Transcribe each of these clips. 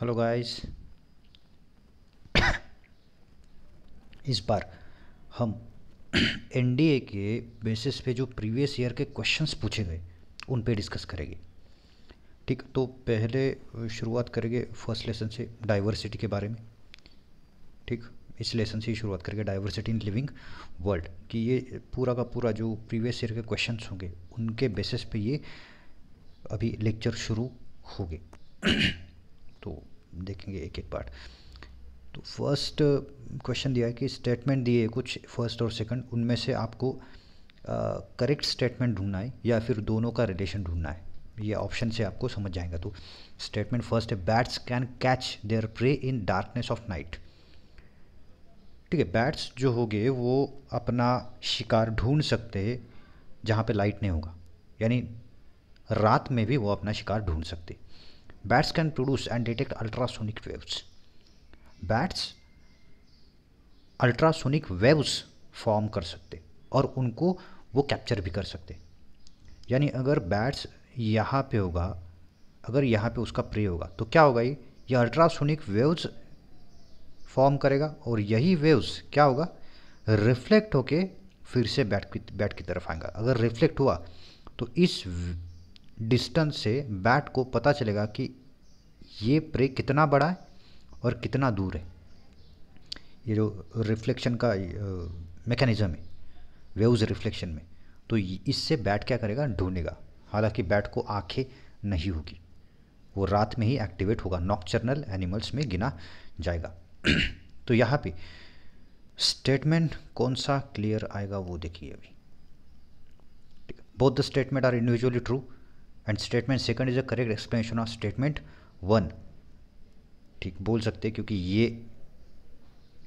Hello guys इस बार हम NDA के बेसिस पे जो प्रीवियस ईयर के क्वेश्चंस पूछे गए उन पे डिस्कस करेंगे ठीक तो पहले शुरुआत करेंगे फर्स्ट लेसन से डाइवर्सिटी के बारे में ठीक इस लेसन से ही शुरुआत करके डाइवर्सिटी इन लिविंग वर्ल्ड कि ये पूरा का पूरा जो प्रीवियस ईयर के क्वेश्चन होंगे उनके बेसिस पे ये अभी लेक्चर शुरू गए तो देखेंगे एक एक पार्ट तो फर्स्ट क्वेश्चन uh, दिया है कि स्टेटमेंट दिए कुछ फर्स्ट और सेकंड उनमें से आपको करेक्ट uh, स्टेटमेंट ढूंढना है या फिर दोनों का रिलेशन ढूंढना है ये ऑप्शन से आपको समझ जाएगा तो स्टेटमेंट फर्स्ट है bats can catch their prey in darkness of night ठीक है बैट्स जो होंगे वो अपना शिकार ढूंढ सकते हैं जहाँ पे लाइट नहीं होगा यानी रात में भी वो अपना शिकार ढूंढ सकते Bats can produce and detect ultrasonic waves. Bats ultrasonic waves form कर सकते और उनको वो कैप्चर भी कर सकते यानी अगर बैट्स यहाँ पे होगा अगर यहाँ पे उसका प्रे होगा तो क्या होगा ये ये अल्ट्रासोनिक वेव्स फॉर्म करेगा और यही वेव्स क्या होगा रिफ्लेक्ट होके फिर से बैट की बैट की तरफ आएगा अगर रिफ्लेक्ट हुआ तो इस डिस्टेंस से बैट को पता चलेगा कि ये प्रे कितना बड़ा है और कितना दूर है ये जो रिफ्लेक्शन का मेकेनिज़्म है वेव्स रिफ्लेक्शन में तो इससे बैट क्या करेगा ढूंढेगा हालांकि बैट को आंखें नहीं होगी वो रात में ही एक्टिवेट होगा नॉक्चरनल एनिमल्स में गिना जाएगा तो यहाँ पे स्टेटमेंट कौन सा क्लियर आएगा वो देखिए अभी both the statement are individually true and statement second is a correct explanation of statement one ठीक बोल सकते हैं क्योंकि ये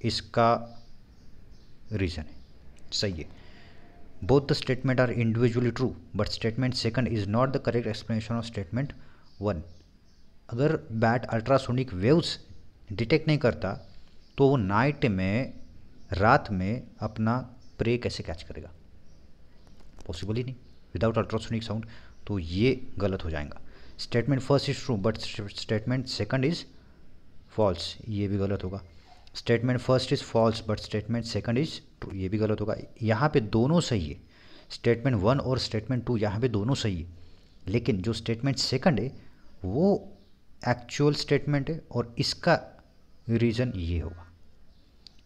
इसका रीज़न है सही है both the statement are individually true but statement second is not the correct explanation of statement one अगर बैट अल्ट्रासोनिक वेव्स डिटेक्ट नहीं करता तो वो नाइट में रात में अपना प्रे कैसे कैच करेगा पॉसिबल ही नहीं विदाउट अल्ट्रासोनिक साउंड तो ये गलत हो जाएगा statement first is true but statement second is false ये भी गलत होगा statement first is false but statement second is true ये भी गलत होगा यहाँ पे दोनों सही है स्टेटमेंट वन और स्टेटमेंट टू यहाँ पे दोनों सही है लेकिन जो स्टेटमेंट सेकंड है वो एक्चुअल स्टेटमेंट है और इसका रीज़न ये होगा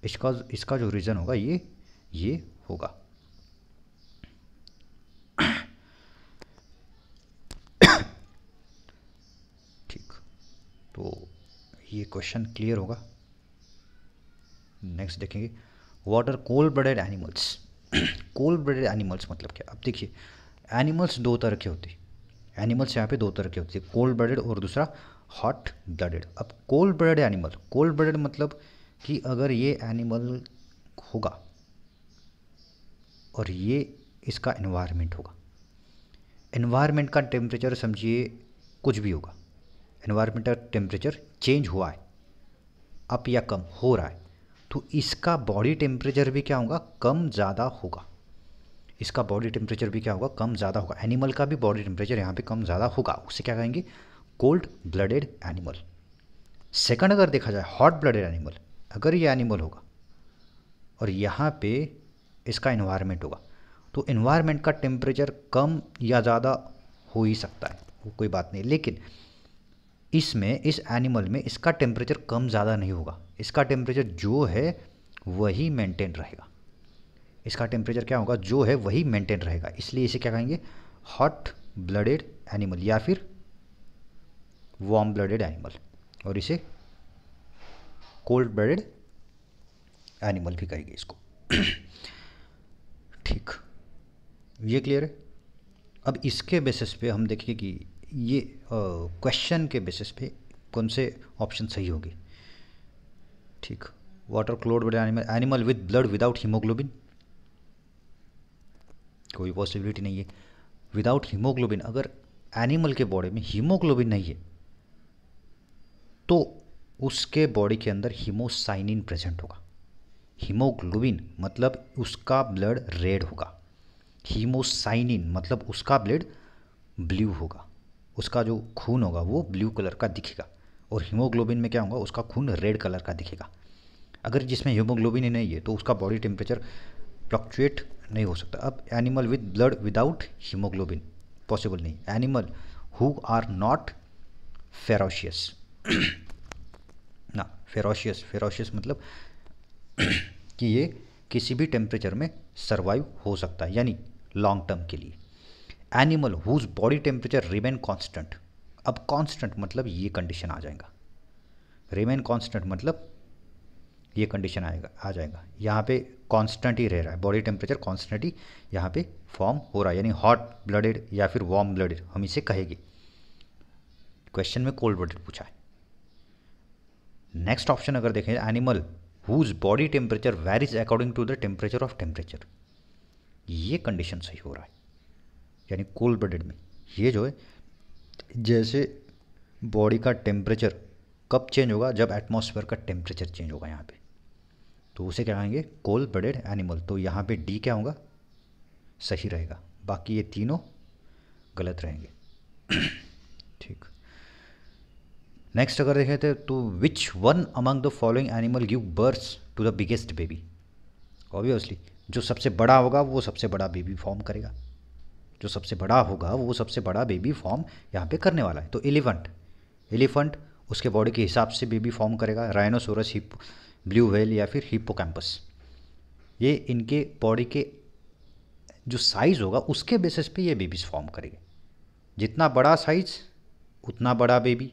इसका इसका जो रीज़न होगा ये ये होगा ये क्वेश्चन क्लियर होगा नेक्स्ट देखेंगे are cold blooded animals cold blooded animals मतलब क्या अब देखिए एनिमल्स दो तरह के होते हैं एनिमल्स यहाँ पे दो तरह के होते हैं कोल्ड ब्लडेड और दूसरा हॉट ब्लडेड अब cold blooded animal cold blooded मतलब कि अगर ये एनिमल होगा और ये इसका इन्वायरमेंट होगा इन्वायरमेंट का टेम्परेचर समझिए कुछ भी होगा एनवायरमेंटल टेम्परेचर चेंज हुआ है अप या कम हो रहा है तो इसका बॉडी टेम्परेचर भी क्या होगा कम ज़्यादा होगा इसका बॉडी टेम्परेचर भी क्या होगा कम ज़्यादा होगा एनिमल का भी बॉडी टेम्परेचर यहाँ पे कम ज़्यादा होगा उसे क्या कहेंगे कोल्ड ब्लडेड एनिमल सेकंड अगर देखा जाए हॉट ब्लडेड एनिमल अगर ये एनिमल होगा और यहाँ पे इसका इन्वायरमेंट होगा तो इन्वायरमेंट का टेम्परेचर कम या ज़्यादा हो ही सकता है वो कोई बात नहीं लेकिन इसमें इस एनिमल में इसका टेम्परेचर कम ज़्यादा नहीं होगा इसका टेम्परेचर जो है वही मेंटेन रहेगा इसका टेम्परेचर क्या होगा जो है वही मेंटेन रहेगा इसलिए इसे क्या कहेंगे हॉट ब्लडेड एनिमल या फिर वार्म ब्लडेड एनिमल और इसे कोल्ड ब्लडेड एनिमल भी कहेंगे इसको ठीक ये क्लियर है अब इसके बेसिस पे हम देखेंगे कि ये क्वेश्चन के बेसिस पे कौन से ऑप्शन सही होगी ठीक वाटर क्लोड animal animal with blood without haemoglobin कोई पॉसिबिलिटी नहीं है विदाउट हीमोग्लोबिन अगर एनिमल के बॉडी में हीमोग्लोबिन नहीं है तो उसके बॉडी के अंदर हीमोसाइनिन प्रेजेंट होगा हीमोग्लोबिन मतलब उसका ब्लड रेड होगा हीमोसाइनिन मतलब उसका ब्लड ब्लू होगा उसका जो खून होगा वो ब्लू कलर का दिखेगा और हीमोग्लोबिन में क्या होगा उसका खून रेड कलर का दिखेगा अगर जिसमें हीमोग्लोबिन ही नहीं है तो उसका बॉडी टेम्परेचर फ्लक्चुएट नहीं हो सकता अब animal with blood without haemoglobin possible नहीं animal who are not ferocious ना फेरोशियस फेरोशियस मतलब कि ये किसी भी टेम्परेचर में सर्वाइव हो सकता है यानी लॉन्ग टर्म के लिए animal whose body temperature remain constant अब कॉन्स्टेंट मतलब ये कंडीशन आ जाएगा रिमेन कॉन्स्टेंट मतलब ये कंडीशन आएगा आ जाएगा यहाँ पे कॉन्स्टेंट ही रह रहा है बॉडी टेम्परेचर कॉन्स्टेंट ही यहाँ पे फॉर्म हो रहा है यानी हॉट ब्लडेड या फिर वार्म ब्लडेड हम इसे कहेंगे क्वेश्चन में कोल्ड ब्लडेड पूछा है नेक्स्ट ऑप्शन अगर देखें animal whose body temperature varies according to the temperature of temperature ये कंडीशन सही हो रहा है यानी कोल्ड ब्लडेड में ये जो है जैसे बॉडी का टेम्परेचर कब चेंज होगा जब एटमॉस्फेयर का टेम्परेचर चेंज होगा यहाँ पे तो उसे क्या कहेंगे कोल्ड ब्लडेड एनिमल तो यहाँ पे डी क्या होगा सही रहेगा बाकी ये तीनों गलत रहेंगे ठीक नेक्स्ट अगर देखे थे तो which one among the following animal give birth to the biggest baby obviously जो सबसे बड़ा होगा वो सबसे बड़ा बेबी फॉर्म करेगा जो सबसे बड़ा होगा वो सबसे बड़ा बेबी फॉर्म यहाँ पे करने वाला है तो एलिफेंट एलिफेंट उसके बॉडी के हिसाब से बेबी फॉर्म करेगा राइनोसोरस हिप ब्लू व्हेल या फिर हिपो ये इनके बॉडी के जो साइज़ होगा उसके बेसिस पे ये बेबीज फॉर्म करेंगे जितना बड़ा साइज़ उतना बड़ा बेबी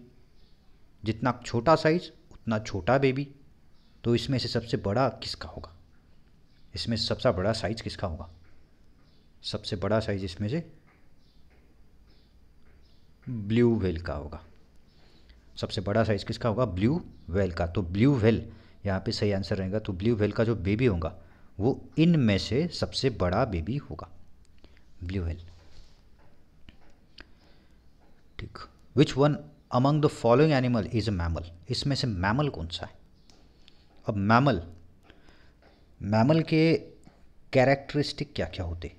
जितना छोटा साइज़ उतना छोटा बेबी तो इसमें से सबसे बड़ा किसका होगा इसमें सबसे बड़ा साइज़ किसका होगा सबसे बड़ा साइज इसमें से ब्लू वेल का होगा सबसे बड़ा साइज किसका होगा ब्लू वेल का तो ब्लू वेल यहाँ पे सही आंसर रहेगा तो ब्लू वेल का जो बेबी होगा वो इन में से सबसे बड़ा बेबी होगा ब्लू वेल ठीक which one among the following animal is a mammal इसमें से मैमल कौन सा है अब मैमल मैमल के कैरेक्टरिस्टिक क्या क्या होते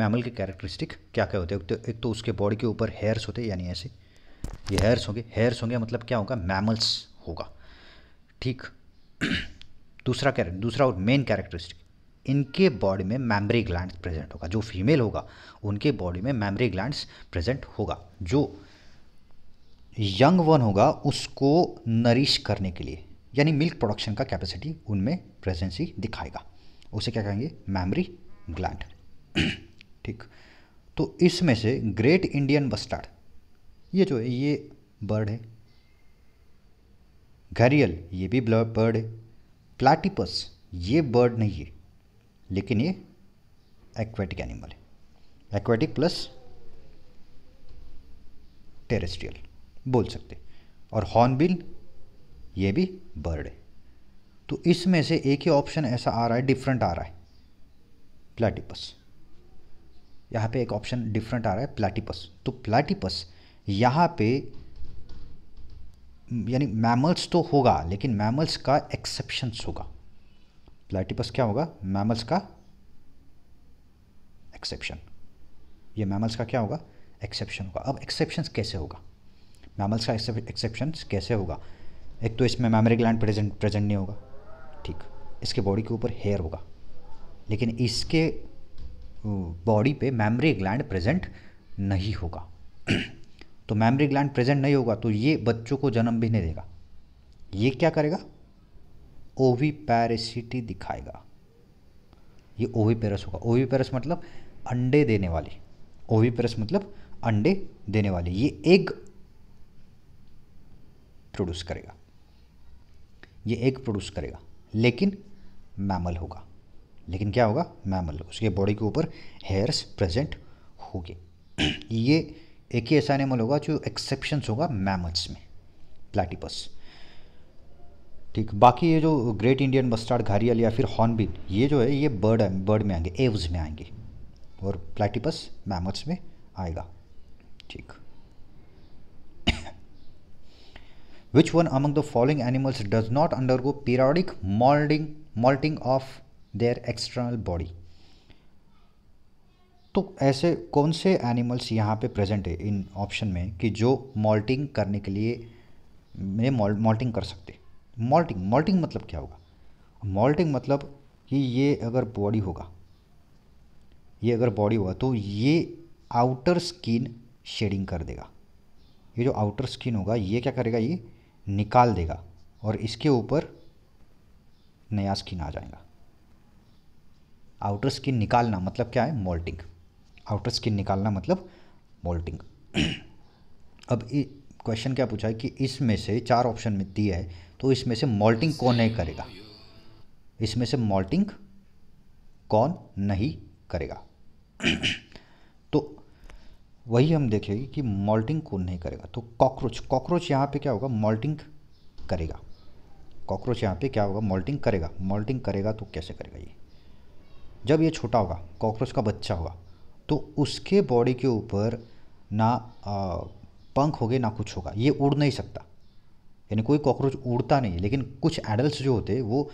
मैमल के कैरेक्टरिस्टिक क्या क्या होते हैं तो एक तो उसके बॉडी के ऊपर हेयर्स होते हैं यानी ऐसे ये हेयर्स होंगे हेयर्स होंगे मतलब क्या होगा मैमल्स होगा ठीक दूसरा कैर दूसरा और मेन कैरेक्टरिस्टिक इनके बॉडी में मैमरी ग्लैंड प्रेजेंट होगा जो फीमेल होगा उनके बॉडी में मैमरी ग्लैंड प्रेजेंट होगा जो यंग वन होगा उसको नरिश करने के लिए यानी मिल्क प्रोडक्शन का कैपेसिटी उनमें प्रेजेंसी दिखाएगा उसे क्या कहेंगे मैमरी ग्लैंड ठीक तो इसमें से ग्रेट इंडियन बस्टार्ड ये जो है ये बर्ड है घरियल ये भी बर्ड है प्लाटिपस ये बर्ड नहीं है लेकिन ये एक्वेटिक एनिमल है एक्वेटिक प्लस टेरेस्ट्रियल बोल सकते और हॉर्नबिल ये भी बर्ड है तो इसमें से एक ही ऑप्शन ऐसा आ रहा है डिफरेंट आ रहा है प्लाटिपस यहाँ पे एक ऑप्शन डिफरेंट आ रहा है प्लाटिपस तो प्लाटिपस यहाँ पे यानी मैमल्स तो होगा लेकिन मैमल्स का एक्सेप्शंस होगा प्लाटिपस क्या होगा मैमल्स का एक्सेप्शन ये मैमल्स का क्या होगा एक्सेप्शन होगा अब एक्सेप्शन कैसे होगा मैमल्स का एक्सेप्शन कैसे होगा एक तो इसमें मेमोरी ग्लैंड प्रेजेंट प्रेजेंट नहीं होगा ठीक इसके बॉडी के ऊपर हेयर होगा लेकिन इसके बॉडी पे मैमरी ग्लैंड प्रेजेंट नहीं होगा तो मैमरी ग्लैंड प्रेजेंट नहीं होगा तो ये बच्चों को जन्म भी नहीं देगा ये क्या करेगा ओवी पैरसिटी दिखाएगा ये ओवी पेरस होगा ओवी पेरस मतलब अंडे देने वाली ओवी पेरस मतलब अंडे देने वाली ये एग प्रोड्यूस करेगा ये एग प्रोड्यूस करेगा लेकिन मैमल होगा लेकिन क्या होगा मैमल उसके बॉडी के ऊपर हेयर्स प्रेजेंट होंगे ये एक ही ऐसा एनिमल होगा जो एक्सेप्शन होगा मैमल्स में प्लेटिपस ठीक बाकी ये जो ग्रेट इंडियन बस्टार्ड घारियल या फिर हॉर्नबिल ये जो है ये बर्ड बर्ड में आएंगे एव्स में आएंगे और प्लेटिपस मैमल्स में आएगा ठीक which one among the following animals does not undergo periodic molding molting of their external body तो ऐसे कौन से एनिमल्स यहाँ पे प्रेजेंट है इन ऑप्शन में कि जो मॉल्टिंग करने के लिए मैं मॉल्टिंग कर सकते मॉल्टिंग मॉल्टिंग मतलब क्या होगा मॉल्टिंग मतलब कि ये अगर बॉडी होगा ये अगर बॉडी होगा तो ये आउटर स्किन शेडिंग कर देगा ये जो आउटर स्किन होगा ये क्या करेगा ये निकाल देगा और इसके ऊपर नया स्किन आ जाएगा आउटर स्किन निकालना मतलब क्या है मोल्टिंग आउटर स्किन निकालना मतलब मोल्टिंग अब क्वेश्चन क्या पूछा है कि इसमें से चार ऑप्शन में दिया है तो इसमें से मोल्टिंग कौन नहीं करेगा इसमें से मोल्टिंग कौन नहीं करेगा तो वही हम देखेंगे कि मोल्टिंग कौन नहीं करेगा तो कॉकरोच कॉकरोच यहाँ पे क्या होगा मोल्टिंग करेगा कॉकरोच यहाँ पे क्या होगा मोल्टिंग करेगा मोल्टिंग करेगा तो कैसे करेगा ये जब ये छोटा होगा कॉकरोच का बच्चा होगा तो उसके बॉडी के ऊपर ना पंख होगे ना कुछ होगा ये उड़ नहीं सकता यानी कोई कॉकरोच उड़ता नहीं है लेकिन कुछ एडल्ट जो होते वो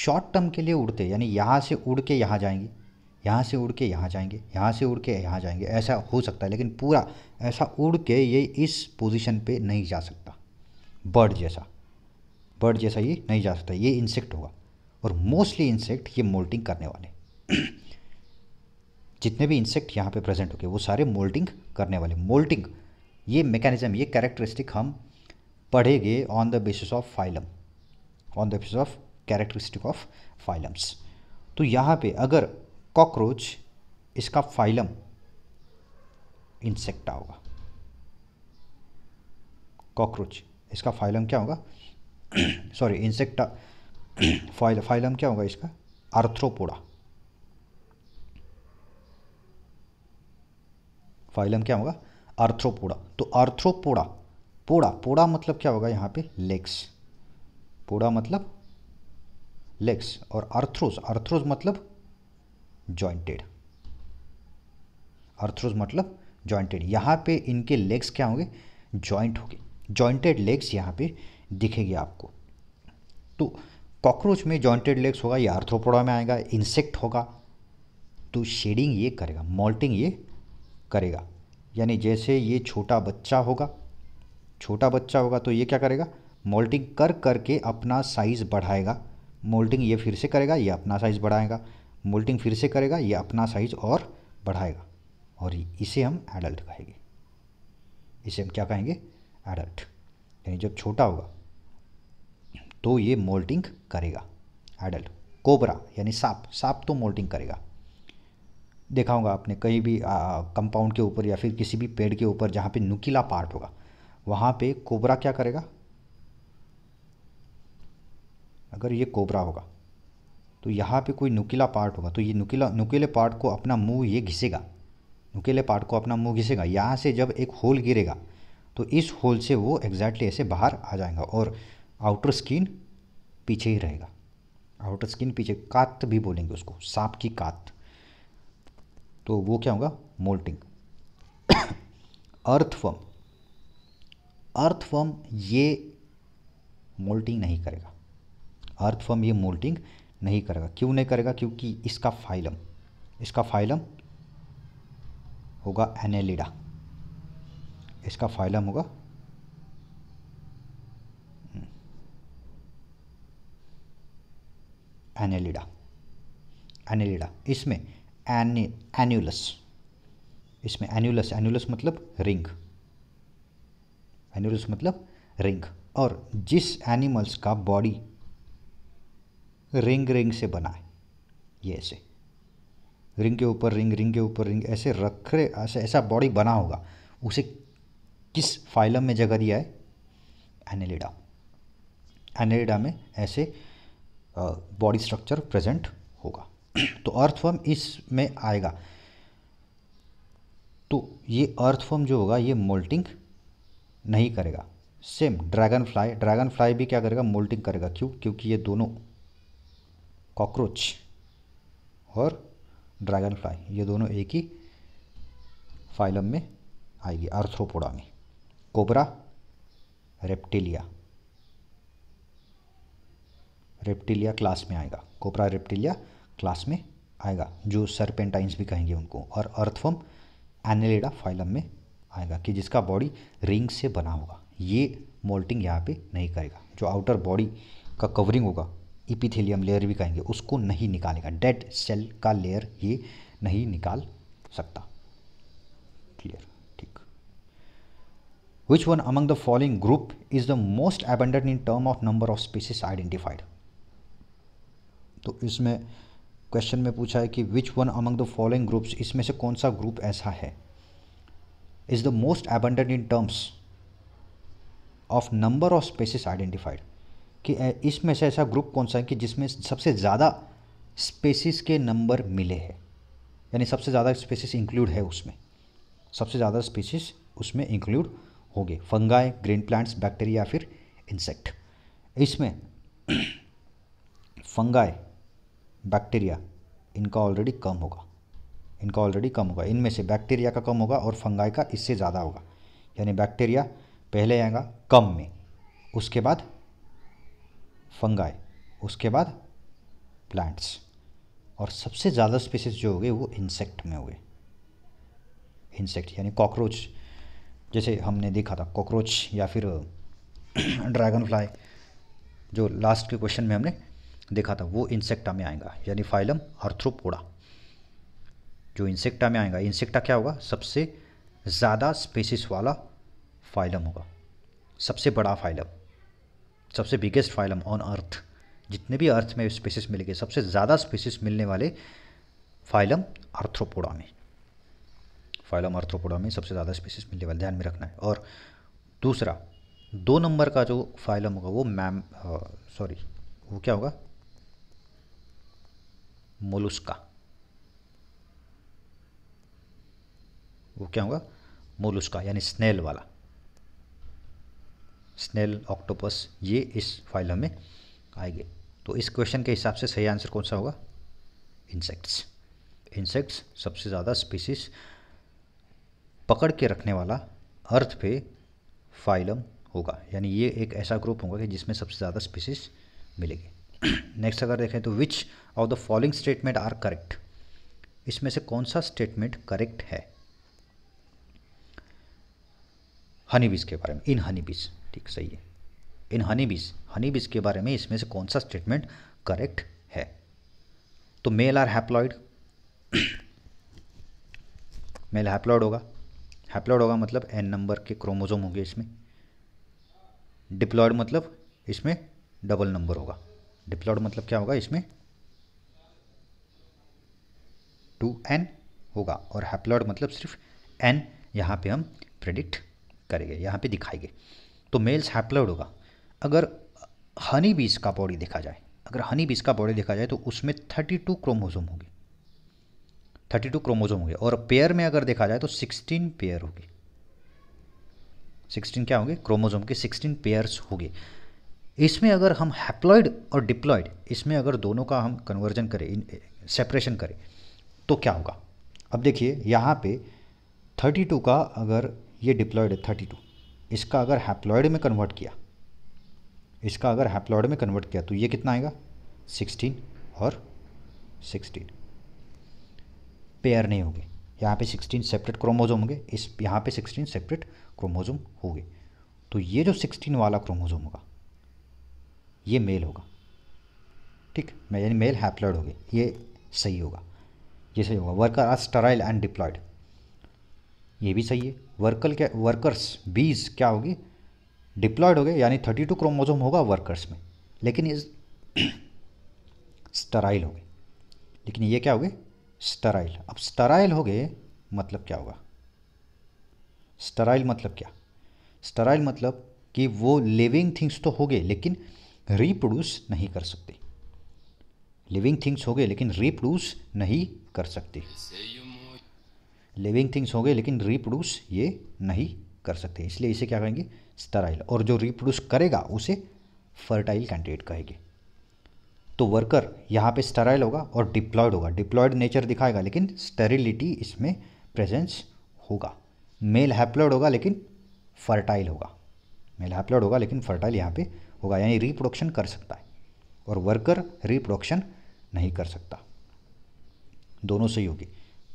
शॉर्ट टर्म के लिए उड़ते यानी यहाँ से उड़ के यहाँ जाएंगे यहाँ से उड़ के यहाँ जाएंगे यहाँ से उड़ के यहाँ जाएंगे ऐसा हो सकता है लेकिन पूरा ऐसा उड़ के ये इस पोजीशन पे नहीं जा सकता बर्ड जैसा बर्ड जैसा ये नहीं जा सकता ये इंसेक्ट होगा और मोस्टली इंसेक्ट ये मोल्टिंग करने वाले जितने भी इंसेक्ट यहाँ पे प्रेजेंट हो गए वो सारे मोल्टिंग करने वाले मोल्टिंग ये मैकेनिज्म ये कैरेक्टरिस्टिक हम पढ़ेंगे on the basis of phylum on the basis of characteristic of phylums तो यहाँ पे अगर कॉकरोच इसका फाइलम इंसेक्टा होगा कॉकरोच इसका फाइलम क्या होगा सॉरी इंसेक्ट फाइल फाइलम क्या होगा इसका आर्थ्रोपोडा फाइलम क्या होगा आर्थ्रोपोडा तो आर्थ्रोपोडा पोड़ा पोड़ा मतलब क्या होगा यहाँ पे लेग्स पोड़ा मतलब लेग्स और आर्थ्रोज आर्थ्रोज मतलब जॉइंटेड आर्थ्रोज मतलब जॉइंटेड यहाँ पे इनके लेग्स क्या होंगे जॉइंट होंगे जॉइंटेड लेग्स यहाँ पे दिखेगी आपको तो कॉकरोच में जॉइंटेड लेग्स होगा या आर्थ्रोपोडा में आएगा इंसेक्ट होगा तो शेडिंग ये करेगा मोल्टिंग ये करेगा यानी जैसे ये छोटा बच्चा होगा छोटा बच्चा होगा तो ये क्या करेगा मोल्टिंग कर करके अपना साइज़ बढ़ाएगा मोल्टिंग ये फिर से करेगा ये अपना साइज़ बढ़ाएगा मोल्टिंग फिर से करेगा ये अपना साइज़ और बढ़ाएगा और इसे हम एडल्ट कहेंगे इसे हम क्या कहेंगे एडल्ट यानी जब छोटा होगा तो ये मोल्टिंग करेगा एडल्ट कोबरा यानी सांप सांप तो मोल्टिंग करेगा देखा होगा आपने कहीं भी कंपाउंड के ऊपर या फिर किसी भी पेड़ के ऊपर जहाँ पे नुकीला पार्ट होगा वहाँ पे कोबरा क्या करेगा अगर ये कोबरा होगा तो यहाँ पे कोई नुकीला पार्ट होगा तो ये नुकीला नुकीले पार्ट को अपना मुंह ये घिसेगा नुकीले पार्ट को अपना मुंह घिसेगा यहाँ से जब एक होल गिरेगा तो इस होल से वो एग्जैक्टली ऐसे बाहर आ जाएगा और आउटर स्किन पीछे ही रहेगा आउटर स्किन पीछे कात भी बोलेंगे उसको सांप की कात तो वो क्या होगा मोल्टिंग अर्थवर्म अर्थवर्म ये मोल्टिंग नहीं करेगा अर्थवर्म ये मोल्टिंग नहीं करेगा क्यों नहीं करेगा क्योंकि इसका फाइलम इसका फाइलम होगा एनेलिडा इसका फाइलम होगा एनेलिडा एनेलिडा इसमें एन्यूलस इसमें एन्यूलस एन्यूलस मतलब रिंग एन्यूलस मतलब रिंग और जिस एनिमल्स का बॉडी रिंग रिंग से बना है ये ऐसे रिंग के ऊपर रिंग रिंग के ऊपर रिंग ऐसे रखरे ऐसे ऐसा बॉडी बना होगा उसे किस फाइलम में जगह दिया है एनेलिडा एनेलिडा में ऐसे बॉडी स्ट्रक्चर प्रेजेंट होगा तो अर्थवर्म इसमें आएगा तो ये अर्थवर्म जो होगा ये मोल्टिंग नहीं करेगा same dragonfly dragonfly भी क्या करेगा मोल्टिंग करेगा क्यों क्योंकि ये दोनों कॉकरोच और ड्रैगन फ्लाई ये दोनों एक ही फाइलम में आएगी अर्थ्रोपोडा में कोबरा रेप्टिलिया रेप्टिलिया क्लास में आएगा कोबरा रेप्टिलिया क्लास में आएगा जो सरपेंटाइंस भी कहेंगे उनको और अर्थफम एनलेडा फाइलम में आएगा कि जिसका बॉडी रिंग से बना होगा ये मोल्टिंग यहाँ पे नहीं करेगा जो आउटर बॉडी का कवरिंग होगा इपिथेलियम लेयर भी कहेंगे उसको नहीं निकालेगा डेड सेल का लेयर ये नहीं निकाल सकता क्लियर ठीक which one among the following group is the most abundant in term of number of species identified तो इसमें क्वेश्चन में पूछा है कि which one among the following groups इसमें से कौन सा ग्रुप ऐसा है is the most abundant in terms of number of species identified कि इसमें से ऐसा ग्रुप कौन सा है कि जिसमें सबसे ज़्यादा स्पेसिस के नंबर मिले हैं यानी सबसे ज़्यादा स्पेसिस इंक्लूड है उसमें सबसे ज़्यादा स्पेसिस उसमें इंक्लूड गए फंगाई ग्रीन प्लांट्स बैक्टीरिया फिर इंसेक्ट इसमें फंगाई बैक्टीरिया इनका ऑलरेडी कम होगा इनका ऑलरेडी कम होगा इनमें से बैक्टीरिया का कम होगा और फंगाई का इससे ज़्यादा होगा यानी बैक्टीरिया पहले आएगा कम में उसके बाद फंगाई उसके बाद प्लांट्स और सबसे ज़्यादा स्पीसीज जो हो गए वो इंसेक्ट में गए इंसेक्ट यानी कॉकरोच जैसे हमने देखा था कॉकरोच या फिर ड्रैगन फ्लाई जो लास्ट के क्वेश्चन में हमने देखा था वो इंसेक्टा में आएगा यानी फाइलम अर्थ्रोपोडा जो इंसेक्टा में आएगा इंसेक्टा क्या होगा सबसे ज़्यादा स्पेसिस वाला फाइलम होगा सबसे बड़ा फाइलम सबसे बिगेस्ट फाइलम ऑन अर्थ जितने भी अर्थ में स्पेसिस मिलेंगे सबसे ज़्यादा स्पेसिस मिलने वाले फाइलम अर्थ्रोपोडा में फाइलम अर्थ्रोपोड़ा में सबसे ज़्यादा स्पेसिस मिलने वाले ध्यान में रखना है और दूसरा दो नंबर का जो फाइलम होगा वो मैम सॉरी वो क्या होगा मोलुस्का वो क्या होगा मोलुस्का यानी स्नेल वाला स्नेल ऑक्टोपस ये इस फाइलम में आएंगे तो इस क्वेश्चन के हिसाब से सही आंसर कौन सा होगा इंसेक्ट्स इंसेक्ट्स सबसे ज़्यादा स्पीसीज पकड़ के रखने वाला अर्थ पे फाइलम होगा यानी ये एक ऐसा ग्रुप होगा कि जिसमें सबसे ज़्यादा स्पीसीज मिलेगी नेक्स्ट अगर देखें तो which of the following statement are correct इसमें से कौन सा स्टेटमेंट करेक्ट है हनी बीज के बारे में इन हनी बीज ठीक सही है इन हनी बीज हनी बीज के बारे में इसमें से कौन सा स्टेटमेंट करेक्ट है तो male are haploid male haploid होगा हैप्लॉइड होगा मतलब एन नंबर के क्रोमोजोम होंगे इसमें डिप्लॉयड मतलब इसमें डबल नंबर होगा डिप्लॉयड मतलब क्या होगा इसमें टू एन होगा और हैप्लॉयड मतलब सिर्फ एन यहाँ पे हम प्रेडिक्ट करेंगे यहाँ पे दिखाएंगे तो मेल्स हैप्लॉयड होगा अगर हनी बीज का बॉडी देखा जाए अगर हनी बीज का बॉडी देखा जाए तो उसमें थर्टी टू क्रोमोजोम होगी थर्टी टू क्रोमोजोम होंगे और पेयर में अगर देखा जाए तो सिक्सटीन पेयर होगी सिक्सटीन क्या होंगे क्रोमोजोम के सिक्सटीन पेयर्स होंगे इसमें अगर हम हैप्लॉयड और डिप्लॉयड इसमें अगर दोनों का हम कन्वर्जन करें सेपरेशन करें तो क्या होगा अब देखिए यहाँ पे 32 का अगर ये डिप्लॉयड है 32 इसका अगर हैप्लॉयड में कन्वर्ट किया इसका अगर हैप्लॉयड में कन्वर्ट किया तो ये कितना आएगा 16 और 16 पेयर नहीं होंगे यहाँ पे 16 सेपरेट क्रोमोजोम होंगे इस यहाँ पे 16 सेपरेट क्रोमोजोम होंगे तो ये जो 16 वाला क्रोमोजोम होगा ये मेल होगा ठीक मैं यानी मेल हैप्लॉयड हो गए ये सही होगा ये सही होगा worker are sterile and diploid ये भी सही है वर्कल क्या वर्कर्स बीज क्या होगी डिप्लॉयड हो गए यानी थर्टी टू क्रोमोजोम होगा वर्कर्स में लेकिन ये स्टराइल हो गए लेकिन ये क्या हो गए स्टराइल अब स्टराइल हो गए मतलब क्या होगा स्टराइल मतलब क्या स्टराइल मतलब कि वो लिविंग थिंग्स तो हो गए लेकिन रिप्रोड्यूस नहीं कर सकते लिविंग थिंग्स हो गए लेकिन रिप्रोड्यूस नहीं कर सकते लिविंग थिंग्स हो गए लेकिन रिप्रोड्यूस ये नहीं कर सकते इसलिए इसे क्या कहेंगे स्टराइल और जो रिप्रोड्यूस करेगा उसे फर्टाइल कैंडिडेट कहेंगे तो वर्कर यहाँ पे स्टराइल होगा और डिप्लॉयड होगा डिप्लॉयड नेचर दिखाएगा लेकिन स्टेरिलिटी इसमें प्रेजेंस होगा मेल हैप्लॉयड होगा लेकिन फर्टाइल होगा मेल हैप्लॉयड होगा लेकिन फर्टाइल यहाँ पे होगा यानी रिप्रोडक्शन कर सकता है और वर्कर रिप्रोडक्शन नहीं कर सकता दोनों सही होगी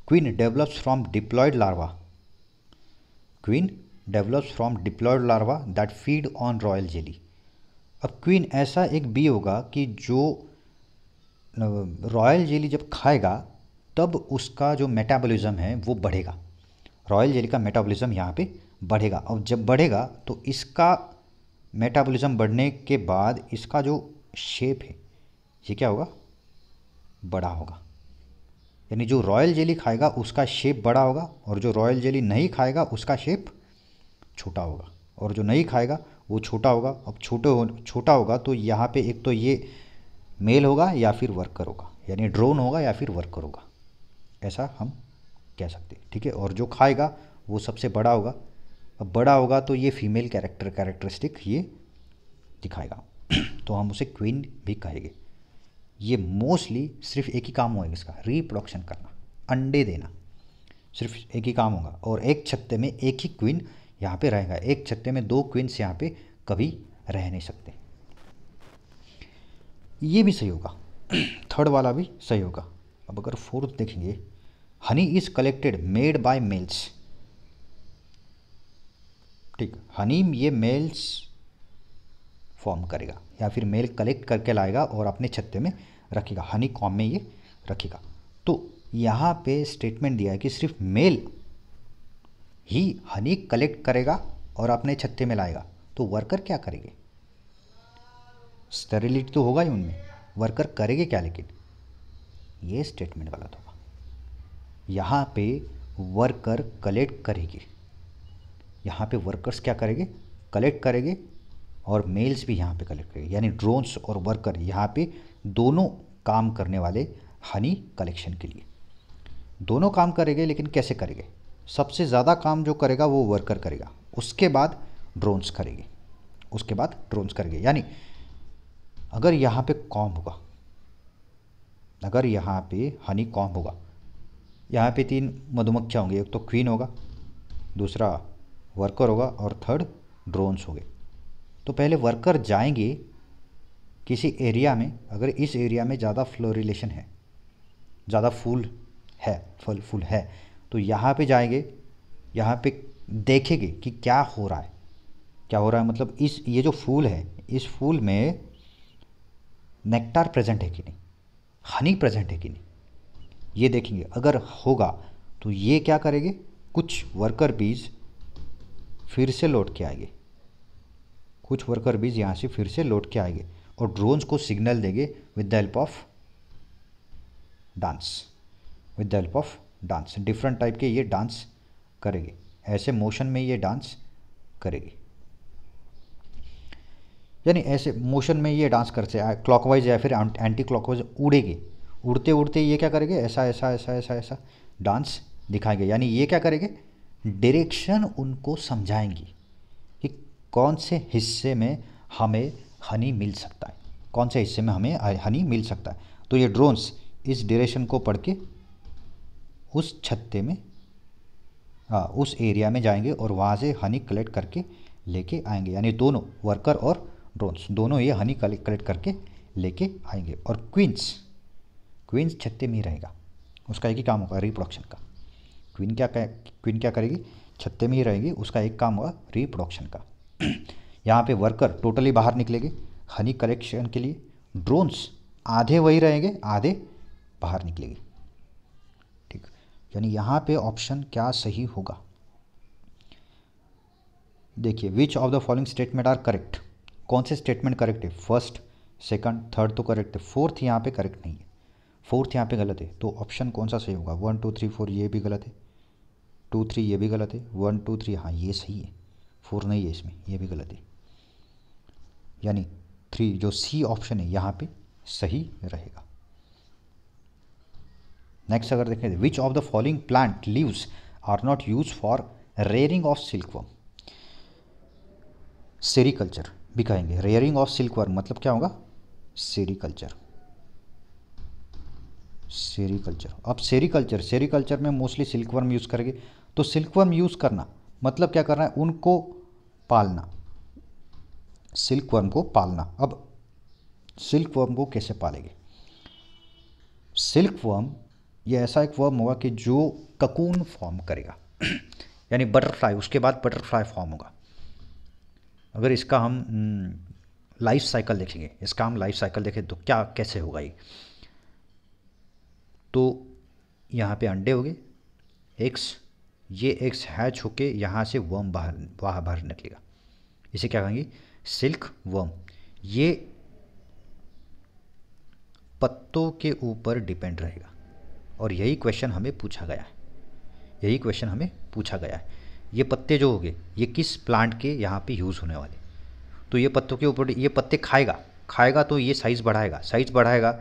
queen develops from diploid larva queen develops from diploid larva that feed on royal jelly अब क्वीन ऐसा एक बी होगा कि जो रॉयल जेली जब खाएगा तब उसका जो मेटाबॉलिज्म है वो बढ़ेगा रॉयल जेली का मेटाबॉलिज्म यहाँ पे बढ़ेगा और जब बढ़ेगा तो इसका मेटाबॉलिज्म बढ़ने के बाद इसका जो शेप है ये क्या होगा बड़ा होगा यानी जो रॉयल जेली खाएगा उसका शेप बड़ा होगा और जो रॉयल जेली नहीं खाएगा उसका शेप छोटा होगा और जो नहीं खाएगा वो छोटा होगा अब छोटे हो छोटा होगा तो यहाँ पे एक तो ये मेल होगा या फिर वर्कर होगा यानी ड्रोन होगा या फिर वर्कर होगा ऐसा हम कह सकते हैं ठीक है और जो खाएगा वो सबसे बड़ा होगा अब बड़ा होगा तो ये फीमेल कैरेक्टर कैरेक्टरिस्टिक ये दिखाएगा तो हम उसे क्वीन भी कहेंगे ये मोस्टली सिर्फ एक ही काम होगा इसका रिप्रोडक्शन करना अंडे देना सिर्फ एक ही काम होगा और एक छत्ते में एक ही क्वीन यहाँ पे रहेगा एक छत्ते में दो क्वीन्स यहाँ पे कभी रह नहीं सकते ये भी सही होगा थर्ड वाला भी सही होगा अब अगर फोर्थ देखेंगे honey is collected made by males ठीक हनीम ये मेल्स फॉर्म करेगा या फिर मेल कलेक्ट करके लाएगा और अपने छत्ते में रखेगा हनी कॉम में ये रखेगा तो यहाँ पे स्टेटमेंट दिया है कि सिर्फ मेल ही हनी कलेक्ट करेगा और अपने छत्ते में लाएगा तो वर्कर क्या करेंगे स्टेरिलिटी तो होगा ही उनमें वर्कर करेंगे क्या लेकिन ये स्टेटमेंट गलत होगा यहाँ पे वर्कर कलेक्ट करेगी यहाँ पे वर्कर्स क्या करेंगे कलेक्ट करेंगे और मेल्स भी यहाँ पे कलेक्ट करेंगे यानी ड्रोन्स और वर्कर यहाँ पे दोनों काम करने वाले हनी कलेक्शन के लिए दोनों काम करेंगे लेकिन कैसे करेंगे सबसे ज़्यादा काम जो करेगा वो वर्कर करेगा उसके बाद ड्रोन्स करेंगे उसके बाद ड्रोन्स करेंगे यानी अगर यहाँ पे कॉम होगा अगर यहाँ पे हनी कॉम होगा यहाँ पे तीन मधुमक्खियाँ होंगी एक तो क्वीन होगा दूसरा वर्कर होगा और थर्ड ड्रोन्स हो गए तो पहले वर्कर जाएंगे किसी एरिया में अगर इस एरिया में ज़्यादा फ्लोरिलेशन है ज़्यादा फूल है फल फूल है तो यहाँ पे जाएंगे यहाँ पे देखेंगे कि क्या हो रहा है क्या हो रहा है मतलब इस ये जो फूल है इस फूल में नेक्टार प्रेजेंट है कि नहीं हनी प्रेजेंट है कि नहीं ये देखेंगे अगर होगा तो ये क्या करेंगे कुछ वर्कर बीज फिर से लौट के आएंगे कुछ वर्कर बीज यहाँ से फिर से लौट के आएंगे और ड्रोन्स को सिग्नल देंगे with the help of dance with the help of dance different type के ये डांस करेंगे ऐसे मोशन में ये डांस करेगी यानी ऐसे मोशन में ये डांस करते हैं क्लॉकवाइज या फिर एंटी क्लॉकवाइज उड़ेगी उड़ते उड़ते ये क्या करेंगे ऐसा ऐसा ऐसा ऐसा ऐसा डांस दिखाएंगे यानी ये क्या करेंगे डायरेक्शन उनको समझाएंगी कि कौन से हिस्से में हमें हनी मिल सकता है कौन से हिस्से में हमें हनी मिल सकता है तो ये ड्रोन्स इस डायरेक्शन को पढ़ के उस छत्ते में हाँ उस एरिया में जाएंगे और वहाँ से हनी कलेक्ट करके लेके आएंगे यानी दोनों वर्कर और ड्रोन्स दोनों ये हनी कलेक्ट करके लेके आएंगे और क्वींस क्वींस छत्ते में ही रहेगा उसका एक ही काम होगा रिप्रोडक्शन का क्वीन क्या क्वीन क्या करेगी छत्ते में ही रहेगी उसका एक काम होगा रिप्रोडक्शन का यहाँ पे वर्कर टोटली बाहर निकलेगी हनी कलेक्शन के लिए ड्रोन्स आधे वही रहेंगे आधे बाहर निकलेगी ठीक यानी यहाँ पे ऑप्शन क्या सही होगा देखिए which of the following statement are correct कौन से स्टेटमेंट करेक्ट है फर्स्ट सेकंड थर्ड तो करेक्ट है फोर्थ यहाँ पे करेक्ट नहीं है फोर्थ यहाँ पे गलत है तो ऑप्शन कौन सा सही होगा वन टू थ्री फोर ये भी गलत है टू थ्री ये भी गलत है वन टू थ्री हाँ ये सही है फोर नहीं है इसमें ये भी गलत है यानी थ्री जो सी ऑप्शन है यहाँ पे सही रहेगा नेक्स्ट अगर देखें which of the following plant leaves are not use for rearing of silkworm sericulture भी कहेंगे रेयरिंग ऑफ सिल्कवर्म मतलब क्या होगा सेरिकल्चर सेरिकल्चर अब सेरिकल्चर सेरिकल्चर में मोस्टली सिल्कवर्म यूज़ करेंगे तो सिल्कवर्म यूज़ करना मतलब क्या करना है उनको पालना सिल्कवर्म को पालना अब सिल्कवर्म को कैसे पालेंगे सिल्कवर्म यह ऐसा एक वर्म होगा कि जो ककून फॉर्म करेगा यानी बटरफ्लाई उसके बाद बटरफ्लाई फॉर्म होगा अगर इसका हम लाइफ हम्म, साइकिल देखेंगे इसका हम लाइफ साइकिल देखें तो क्या कैसे होगा ये तो यहाँ पे अंडे हो गए ये एक हैच होके यहाँ से वर्म बाहर बाहर बाहर निकलेगा इसे क्या कहेंगे सिल्क वर्म ये पत्तों के ऊपर डिपेंड रहेगा और यही क्वेश्चन हमें पूछा गया है यही क्वेश्चन हमें पूछा गया है ये पत्ते जो होंगे ये किस प्लांट के यहाँ पे यूज़ होने वाले तो ये पत्तों के ऊपर ये पत्ते खाएगा खाएगा तो ये साइज़ बढ़ाएगा साइज़ बढ़ाएगा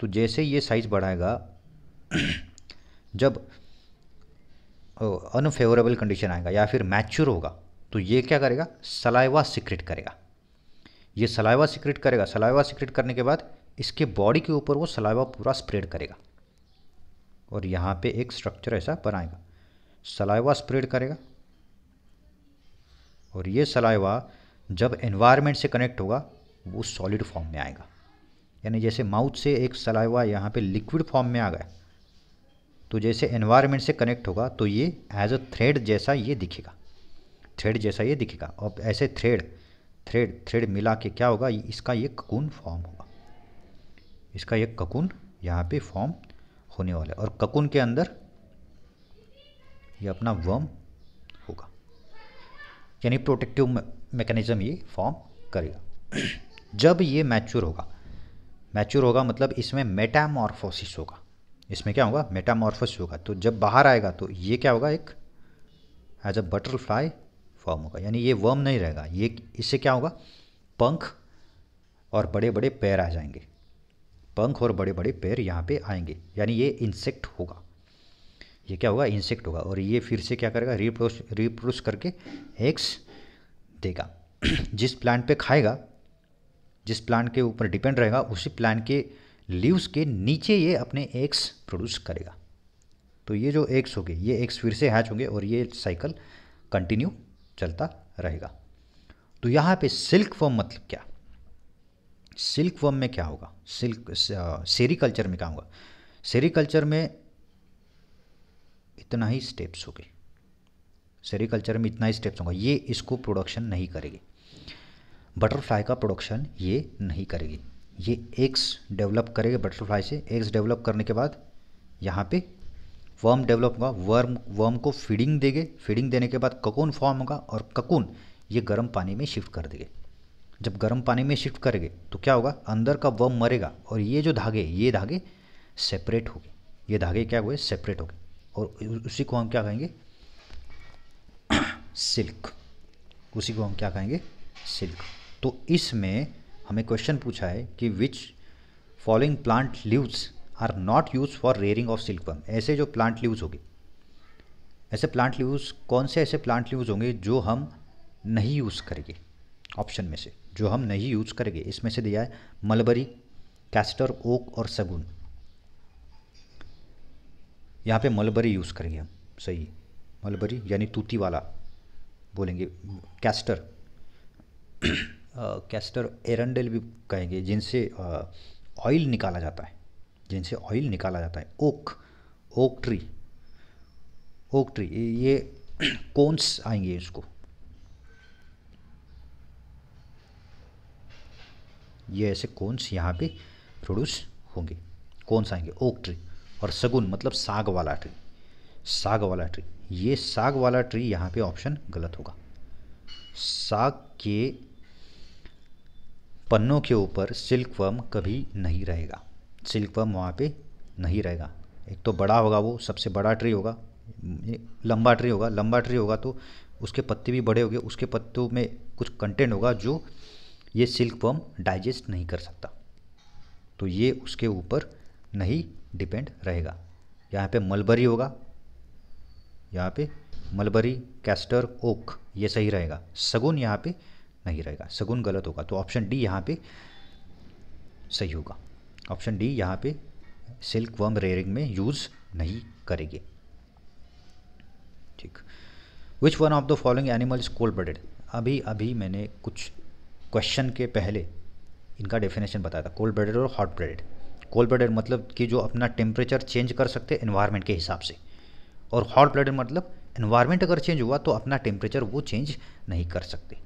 तो जैसे ये साइज़ बढ़ाएगा जब अनफेवरेबल कंडीशन आएगा या फिर मैच्योर होगा तो ये क्या करेगा सलाइवा सिक्रेट करेगा ये सलाइवा सिक्रेट करेगा सलाइवा सिक्रेट करने के बाद इसके बॉडी के ऊपर वो सलाइवा पूरा स्प्रेड करेगा और यहाँ पे एक स्ट्रक्चर ऐसा बनाएगा सलाइवा स्प्रेड करेगा और ये सलाइवा जब एनवायरनमेंट से कनेक्ट होगा वो सॉलिड फॉर्म में आएगा यानी जैसे माउथ से एक सलाइवा यहाँ पे लिक्विड फॉर्म में आ गया तो जैसे एनवायरनमेंट से कनेक्ट होगा तो ये एज अ थ्रेड जैसा ये दिखेगा थ्रेड जैसा ये दिखेगा और ऐसे थ्रेड थ्रेड थ्रेड मिला के क्या होगा इसका ये ककून फॉर्म होगा इसका ये ककून यहाँ पे फॉर्म होने वाला है और ककून के अंदर ये अपना वर्म होगा यानी प्रोटेक्टिव मैकेनिज्म ये फॉर्म करेगा जब ये मैच्योर होगा मैच्योर होगा मतलब इसमें मेटामॉर्फोसिस होगा इसमें क्या होगा मेटामॉर्फस होगा तो जब बाहर आएगा तो ये क्या होगा एक एज अ बटरफ्लाई फॉर्म होगा यानी ये वर्म नहीं रहेगा ये इससे क्या होगा पंख और बड़े बड़े पैर आ जाएंगे पंख और बड़े बड़े पैर यहाँ पे आएंगे यानी ये इंसेक्ट होगा ये क्या होगा इंसेक्ट होगा और ये फिर से क्या करेगा रिप्रोस रिप्रोस करके एग्स देगा जिस प्लांट पे खाएगा जिस प्लांट के ऊपर डिपेंड रहेगा उसी प्लांट के लीव्स के नीचे ये अपने एग्स प्रोड्यूस करेगा तो ये जो एग्स होंगे ये एग्स फिर से हैच होंगे और ये साइकिल कंटिन्यू चलता रहेगा तो यहाँ पे सिल्क फॉर्म मतलब क्या सिल्क फॉर्म में क्या होगा सिल्क सेरिकल्चर में क्या होगा सेरिकल्चर में इतना ही स्टेप्स होंगे सेरिकल्चर में इतना ही स्टेप्स होगा ये इसको प्रोडक्शन नहीं करेगी बटरफ्लाई का प्रोडक्शन ये नहीं करेगी ये एग्स डेवलप करेगा बटरफ्लाई से एग्स डेवलप करने के बाद यहाँ पे वर्म डेवलप होगा वर्म वर्म को फीडिंग देंगे फीडिंग देने के बाद ककोन फॉर्म होगा और ककोन ये गर्म पानी में शिफ्ट कर देंगे जब गर्म पानी में शिफ्ट करेंगे तो क्या होगा अंदर का वर्म मरेगा और ये जो धागे ये धागे सेपरेट गए ये धागे क्या हुए सेपरेट गए और उसी को हम क्या कहेंगे सिल्क उसी को हम क्या कहेंगे सिल्क तो इसमें हमें क्वेश्चन पूछा है कि which following plant leaves are not use for rearing of silkworm ऐसे जो प्लांट लीव्स होगी ऐसे प्लांट लीव्स कौन से ऐसे प्लांट लीव्स होंगे जो हम नहीं यूज़ करेंगे ऑप्शन में से जो हम नहीं यूज़ करेंगे इसमें से दिया है मलबरी कैस्टर ओक और सगुन यहाँ पे मलबरी यूज़ करेंगे हम सही मलबरी यानी तूती वाला बोलेंगे कैस्टर कैस्टर एरंडेल भी कहेंगे जिनसे ऑयल निकाला जाता है जिनसे ऑयल निकाला जाता है oak oak tree oak tree ये कोन्स आएंगे इसको ये ऐसे कोन्स यहाँ पे प्रोड्यूस होंगे कोन्स आएंगे ओक ट्री और सगुन मतलब साग वाला ट्री साग वाला ट्री ये साग वाला ट्री यहाँ पे ऑप्शन गलत होगा साग के पन्नों के ऊपर सिल्कवर्म कभी नहीं रहेगा सिल्कवर्म वहाँ पे नहीं रहेगा एक तो बड़ा होगा वो सबसे बड़ा ट्री होगा लंबा ट्री होगा लंबा ट्री होगा तो उसके पत्ते भी बड़े होंगे उसके पत्तों में कुछ कंटेंट होगा जो ये सिल्कवर्म डाइजेस्ट नहीं कर सकता तो ये उसके ऊपर नहीं डिपेंड रहेगा यहाँ पे मलबरी होगा यहाँ पे मलबरी कैस्टर ओक ये सही रहेगा सगुन यहाँ पे नहीं रहेगा सगुन गलत होगा तो ऑप्शन डी यहाँ पे सही होगा ऑप्शन डी यहाँ पे सिल्क वर्म रेयरिंग में यूज़ नहीं करेंगे ठीक which one of the following animal is cold blooded अभी अभी मैंने कुछ क्वेश्चन के पहले इनका डेफिनेशन बताया था कोल्ड ब्लडेड और हॉट ब्लडेड कोल्ड ब्लडेड मतलब कि जो अपना टेम्परेचर चेंज कर सकते हैं इन्वायरमेंट के हिसाब से और हॉट ब्लडेड मतलब इन्वायरमेंट अगर चेंज हुआ तो अपना टेम्परेचर वो चेंज नहीं कर सकते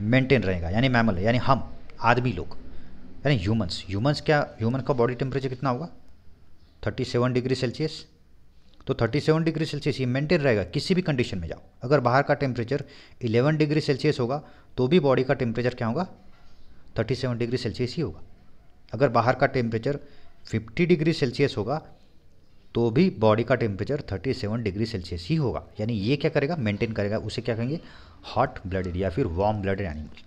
मेंटेन रहेगा यानी मैमल यानी हम आदमी लोग यानी ह्यूमंस ह्यूमंस क्या ह्यूमन का बॉडी टेम्परेचर कितना होगा 37 डिग्री सेल्सियस तो 37 डिग्री सेल्सियस ये मेंटेन रहेगा किसी भी कंडीशन में जाओ अगर बाहर का टेम्परेचर 11 डिग्री सेल्सियस होगा तो भी बॉडी का टेम्परेचर क्या होगा 37 डिग्री सेल्सियस ही होगा अगर बाहर का टेम्परेचर 50 डिग्री सेल्सियस होगा तो भी बॉडी का टेम्परेचर 37 डिग्री सेल्सियस ही होगा यानी ये क्या करेगा मेंटेन करेगा उसे क्या कहेंगे हॉट ब्लडेड या फिर वार्म ब्लडेड एनिमल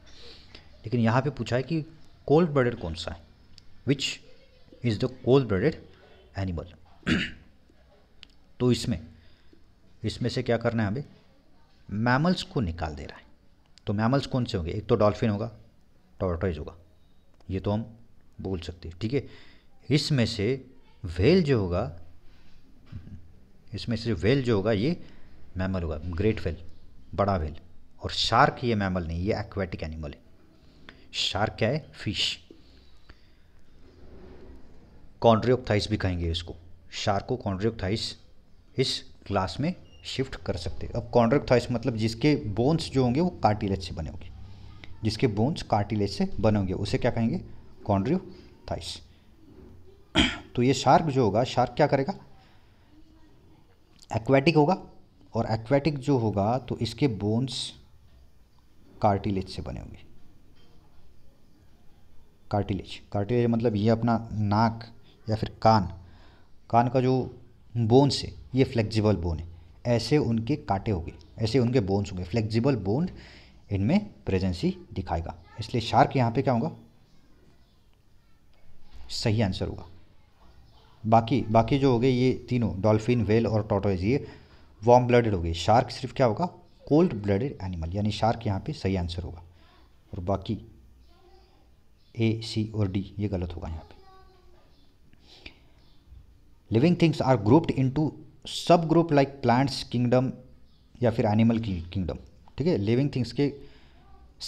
लेकिन यहाँ पे पूछा है कि कोल्ड ब्लडेड कौन सा है which is the cold blooded animal तो इसमें इसमें से क्या करना है हमें मैमल्स को निकाल दे रहा है तो मैमल्स कौन से होंगे एक तो डॉल्फिन होगा टॉर्टोइज होगा ये तो हम बोल सकते हैं ठीक है इसमें से वेल जो होगा इसमें से वेल जो होगा ये मैमल होगा ग्रेट वेल बड़ा वेल और शार्क ये मैमल नहीं ये एक्वेटिक एनिमल है शार्क क्या है फिश कॉन्ड्रियोक्थाइस भी कहेंगे इसको शार्क को कॉन्ड्रियोक्थाइस इस क्लास में शिफ्ट कर सकते हैं अब कॉन्ड्रियोक्थाइस मतलब जिसके बोन्स जो होंगे वो कार्टिलेज से बने होंगे जिसके बोन्स कार्टिलेज से बने होंगे उसे क्या कहेंगे कॉन्ड्रियोथाइस तो ये शार्क जो होगा शार्क क्या करेगा एक्वेटिक होगा और एक्वेटिक जो होगा तो इसके बोन्स कार्टिलेज से बने होंगे कार्टिलेज कार्टिलेज मतलब ये अपना नाक या फिर कान कान का जो बोन्स है ये फ्लेक्सिबल बोन है ऐसे उनके कांटे होंगे ऐसे उनके बोन्स होंगे फ्लेक्सिबल बोन इनमें प्रेजेंसी दिखाएगा इसलिए शार्क यहाँ पे क्या होगा सही आंसर होगा बाकी बाकी जो हो गए ये तीनों डॉल्फिन वेल और टोटोइज ये वार्म ब्लडेड हो गए शार्क सिर्फ क्या होगा कोल्ड ब्लडेड एनिमल यानी शार्क यहाँ पे सही आंसर होगा और बाकी ए सी और डी ये गलत होगा यहाँ पे living things are grouped into sub group like plants kingdom या फिर एनिमल किंगडम ठीक है लिविंग थिंग्स के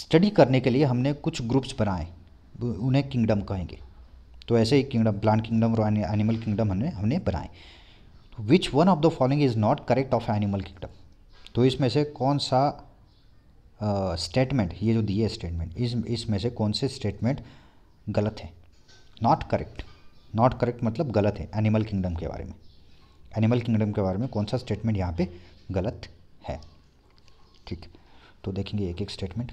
स्टडी करने के लिए हमने कुछ ग्रुप्स बनाए उन्हें किंगडम कहेंगे तो ऐसे ही किंगडम प्लांट किंगडम और एनिमल किंगडम हमने हमने बनाए which one of the following is not correct of animal kingdom तो इसमें से कौन सा स्टेटमेंट ये जो दिए स्टेटमेंट इस इसमें से कौन से स्टेटमेंट गलत हैं नॉट करेक्ट नॉट करेक्ट मतलब गलत है एनिमल किंगडम के बारे में एनिमल किंगडम के बारे में कौन सा स्टेटमेंट यहाँ पे गलत है ठीक तो देखेंगे एक एक statement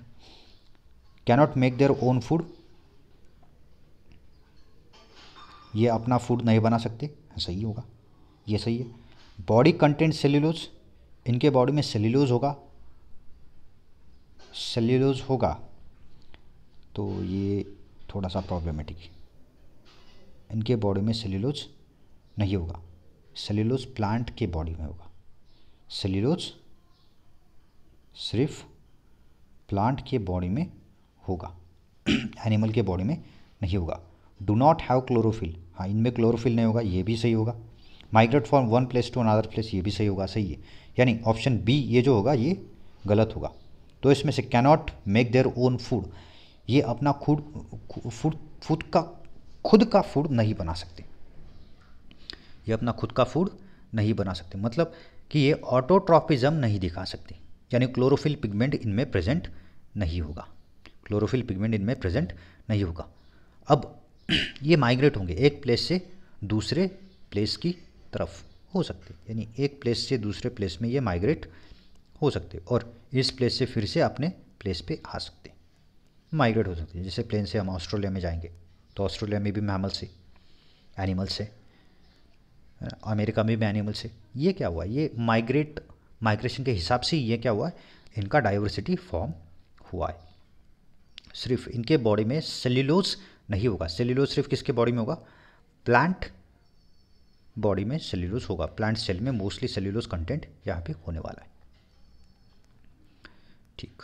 cannot make their own food ये अपना फूड नहीं बना सकते सही होगा ये सही है बॉडी कंटेंट सेल्यूलोज इनके बॉडी में सेल्यूलोज होगा सेल्यूलोज होगा तो ये थोड़ा सा प्रॉब्लमेटिक इनके बॉडी में सेल्यूलोज नहीं होगा सेल्यूलोज प्लांट के बॉडी में होगा सेल्यूलोज सिर्फ प्लांट के बॉडी में होगा एनिमल के बॉडी में नहीं होगा डू नॉट हैव क्लोरोफिल हाँ इनमें क्लोरोफिल नहीं होगा ये भी सही होगा migrate from one place to another place ये भी सही होगा सही है यानी ऑप्शन बी ये जो होगा ये गलत होगा तो इसमें से cannot make their own food ये अपना खुद फूड खुद का खुद का फूड नहीं बना सकते ये अपना खुद का फूड नहीं बना सकते मतलब कि ये ऑटोट्रॉपिज्म नहीं दिखा सकते यानी क्लोरोफिल पिगमेंट इनमें प्रेजेंट नहीं होगा क्लोरोफिल पिगमेंट इनमें प्रेजेंट नहीं होगा अब ये माइग्रेट होंगे एक प्लेस से दूसरे प्लेस की तरफ हो सकते यानी एक प्लेस से दूसरे प्लेस में ये माइग्रेट हो सकते और इस प्लेस से फिर से अपने प्लेस पे आ सकते माइग्रेट हो सकते हैं जैसे प्लेन से हम ऑस्ट्रेलिया में जाएंगे तो ऑस्ट्रेलिया में भी मैमल्स है एनिमल्स है अमेरिका में भी एनिमल्स है ये क्या हुआ ये माइग्रेट माइग्रेशन के हिसाब से ये क्या हुआ इनका डाइवर्सिटी फॉर्म हुआ है सिर्फ इनके बॉडी में सेल्यूलोज नहीं होगा सेल्यूलोज सिर्फ किसके बॉडी में होगा प्लांट बॉडी में सेल्यूलोस होगा प्लांट सेल में मोस्टली सेल्यूलोस कंटेंट यहाँ पे होने वाला है ठीक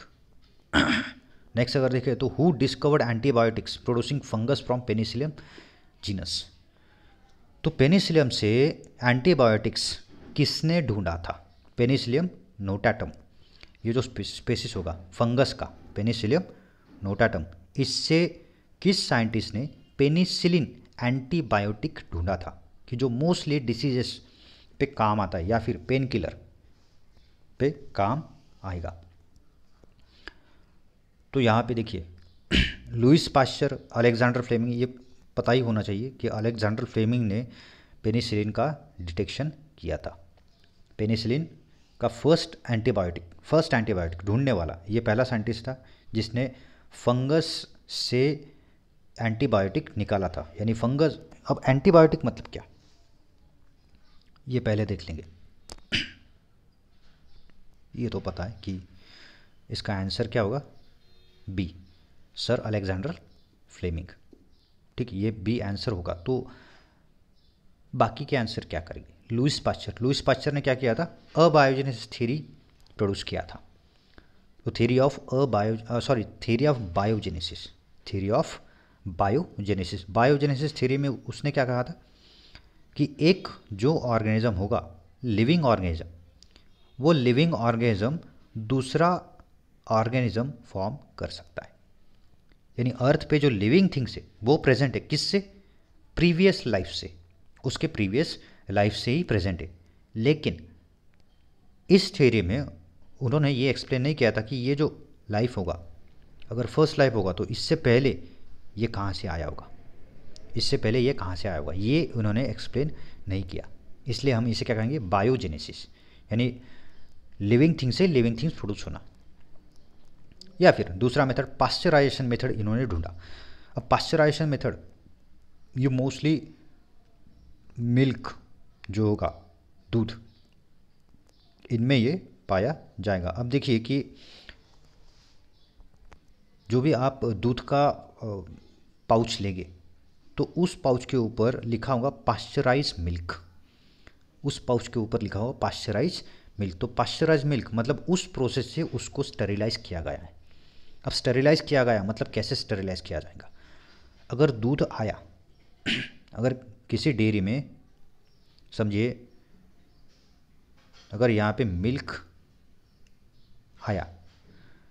नेक्स्ट अगर देखें तो who discovered antibiotics producing fungus from Penicillium genus तो पेनिसिलियम से एंटीबायोटिक्स किसने ढूंढा था पेनिसिलियम नोटाटम ये जो स्पेसिस होगा फंगस का पेनिसिलियम नोटाटम इससे किस साइंटिस्ट ने पेनिसिलिन एंटीबायोटिक ढूंढा था कि जो मोस्टली डिसीजेस पे काम आता है या फिर पेन किलर पे काम आएगा तो यहाँ पे देखिए लुइस पाश्चर अलेक्जेंडर फ्लेमिंग ये पता ही होना चाहिए कि अलेक्जेंडर फ्लेमिंग ने पेनिसिलिन का डिटेक्शन किया था पेनिसिलिन का फर्स्ट एंटीबायोटिक फर्स्ट एंटीबायोटिक ढूंढने वाला ये पहला साइंटिस्ट था जिसने फंगस से एंटीबायोटिक निकाला था यानी फंगस अब एंटीबायोटिक मतलब क्या ये पहले देख लेंगे ये तो पता है कि इसका आंसर क्या होगा बी सर अलेक्जेंडर फ्लेमिंग ठीक ये बी आंसर होगा तो बाकी के आंसर क्या करेंगे लुइस पास्चर लुइस पाश्चर ने क्या किया था अबायोजेनेसिस थ्योरी प्रोड्यूस किया था तो theory of abio sorry theory of biogenesis theory of biogenesis biogenesis theory में उसने क्या कहा था कि एक जो ऑर्गेनिज्म होगा लिविंग ऑर्गेनिज्म वो लिविंग ऑर्गेनिज्म दूसरा ऑर्गेनिज्म फॉर्म कर सकता है यानी अर्थ पे जो लिविंग थिंग्स है वो प्रेजेंट है किससे प्रीवियस लाइफ से उसके प्रीवियस लाइफ से ही प्रेजेंट है लेकिन इस थ्योरी में उन्होंने ये एक्सप्लेन नहीं किया था कि ये जो लाइफ होगा अगर फर्स्ट लाइफ होगा तो इससे पहले ये कहाँ से आया होगा इससे पहले ये कहाँ से आया हुआ ये उन्होंने एक्सप्लेन नहीं किया इसलिए हम इसे क्या कहेंगे बायोजेनेसिस यानी लिविंग थिंग से लिविंग थिंग्स प्रोड्यूस होना या फिर दूसरा मेथड पास्चराइजेशन मेथड इन्होंने ढूंढा अब पास्चराइजेशन मेथड ये मोस्टली मिल्क जो होगा दूध इनमें ये पाया जाएगा अब देखिए कि जो भी आप दूध का पाउच लेंगे तो उस पाउच के ऊपर लिखा होगा पास्चराइज मिल्क उस पाउच के ऊपर लिखा होगा पास्चराइज मिल्क तो पास्चराइज मिल्क मतलब उस प्रोसेस से उसको स्टेरिलाइज किया गया है अब स्टेरिलाइज किया गया मतलब कैसे स्टेरिलाइज किया जाएगा अगर दूध आया अगर किसी डेयरी में समझिए अगर यहाँ पे मिल्क आया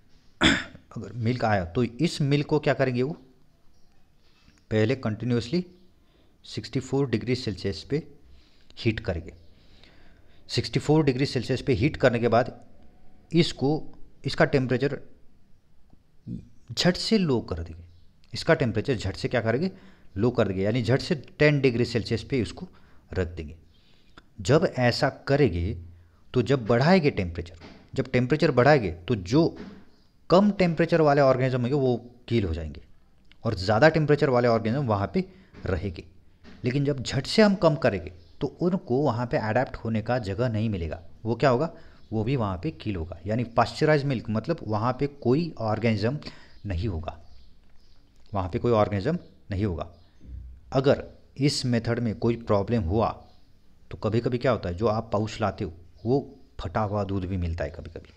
अगर मिल्क आया तो इस मिल्क को क्या करेंगे वो पहले कंटिन्यूसली 64 डिग्री सेल्सियस पे हीट करेंगे 64 डिग्री सेल्सियस पे हीट करने के बाद इसको इसका टेम्परेचर झट से लो कर देंगे इसका टेम्परेचर झट से क्या करेंगे लो कर देंगे यानी झट से 10 डिग्री सेल्सियस पे इसको रख देंगे जब ऐसा करेंगे तो जब बढ़ाएंगे टेम्परेचर जब टेम्परेचर बढ़ाएंगे तो जो कम टेम्परेचर वाले ऑर्गेनिज्म होंगे वो कील हो जाएंगे और ज़्यादा टेम्परेचर वाले ऑर्गेनिज्म वहाँ पर रहेगी लेकिन जब झट से हम कम करेंगे तो उनको वहाँ पे अडेप्ट होने का जगह नहीं मिलेगा वो क्या होगा वो भी वहाँ पे किल होगा यानी पास्चराइज मिल्क मतलब वहाँ पे कोई ऑर्गेनिज्म नहीं होगा वहाँ पे कोई ऑर्गेनिज्म नहीं होगा अगर इस मेथड में कोई प्रॉब्लम हुआ तो कभी कभी क्या होता है जो आप पाउच लाते हो वो फटा हुआ दूध भी मिलता है कभी कभी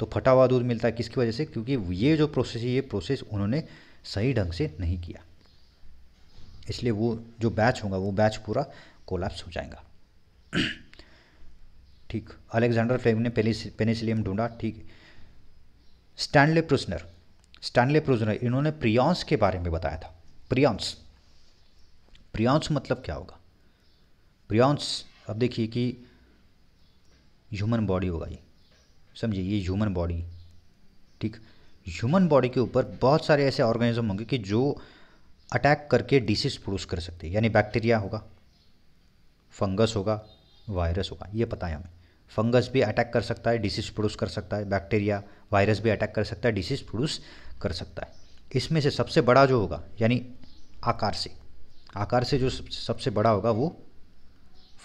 तो फटा हुआ दूध मिलता है किसकी वजह से क्योंकि ये जो प्रोसेस है ये प्रोसेस उन्होंने सही ढंग से नहीं किया इसलिए वो जो बैच होगा वो बैच पूरा कोलैप्स हो जाएगा ठीक अलेक्जेंडर फ्लेम ने पेनिसिलियम ढूंढा ठीक स्टैंडले प्रुसनर स्टैंडले प्रुजनर इन्होंने प्रियांस के बारे में बताया था प्रियांस प्रियांस मतलब क्या होगा प्रियांस अब देखिए कि ह्यूमन बॉडी होगा ये समझिए ये ह्यूमन बॉडी ठीक ह्यूमन बॉडी के ऊपर बहुत सारे ऐसे ऑर्गेनिज्म होंगे कि जो अटैक करके डिसीज प्रोड्यूस कर सकते हैं यानी बैक्टीरिया होगा फंगस होगा वायरस होगा ये पता है हमें फंगस भी अटैक कर सकता है डिसीज प्रोड्यूस कर सकता है बैक्टीरिया वायरस भी अटैक कर सकता है डिसीज प्रोड्यूस कर सकता है इसमें से सबसे बड़ा जो होगा यानी आकार से आकार से जो सबसे बड़ा होगा वो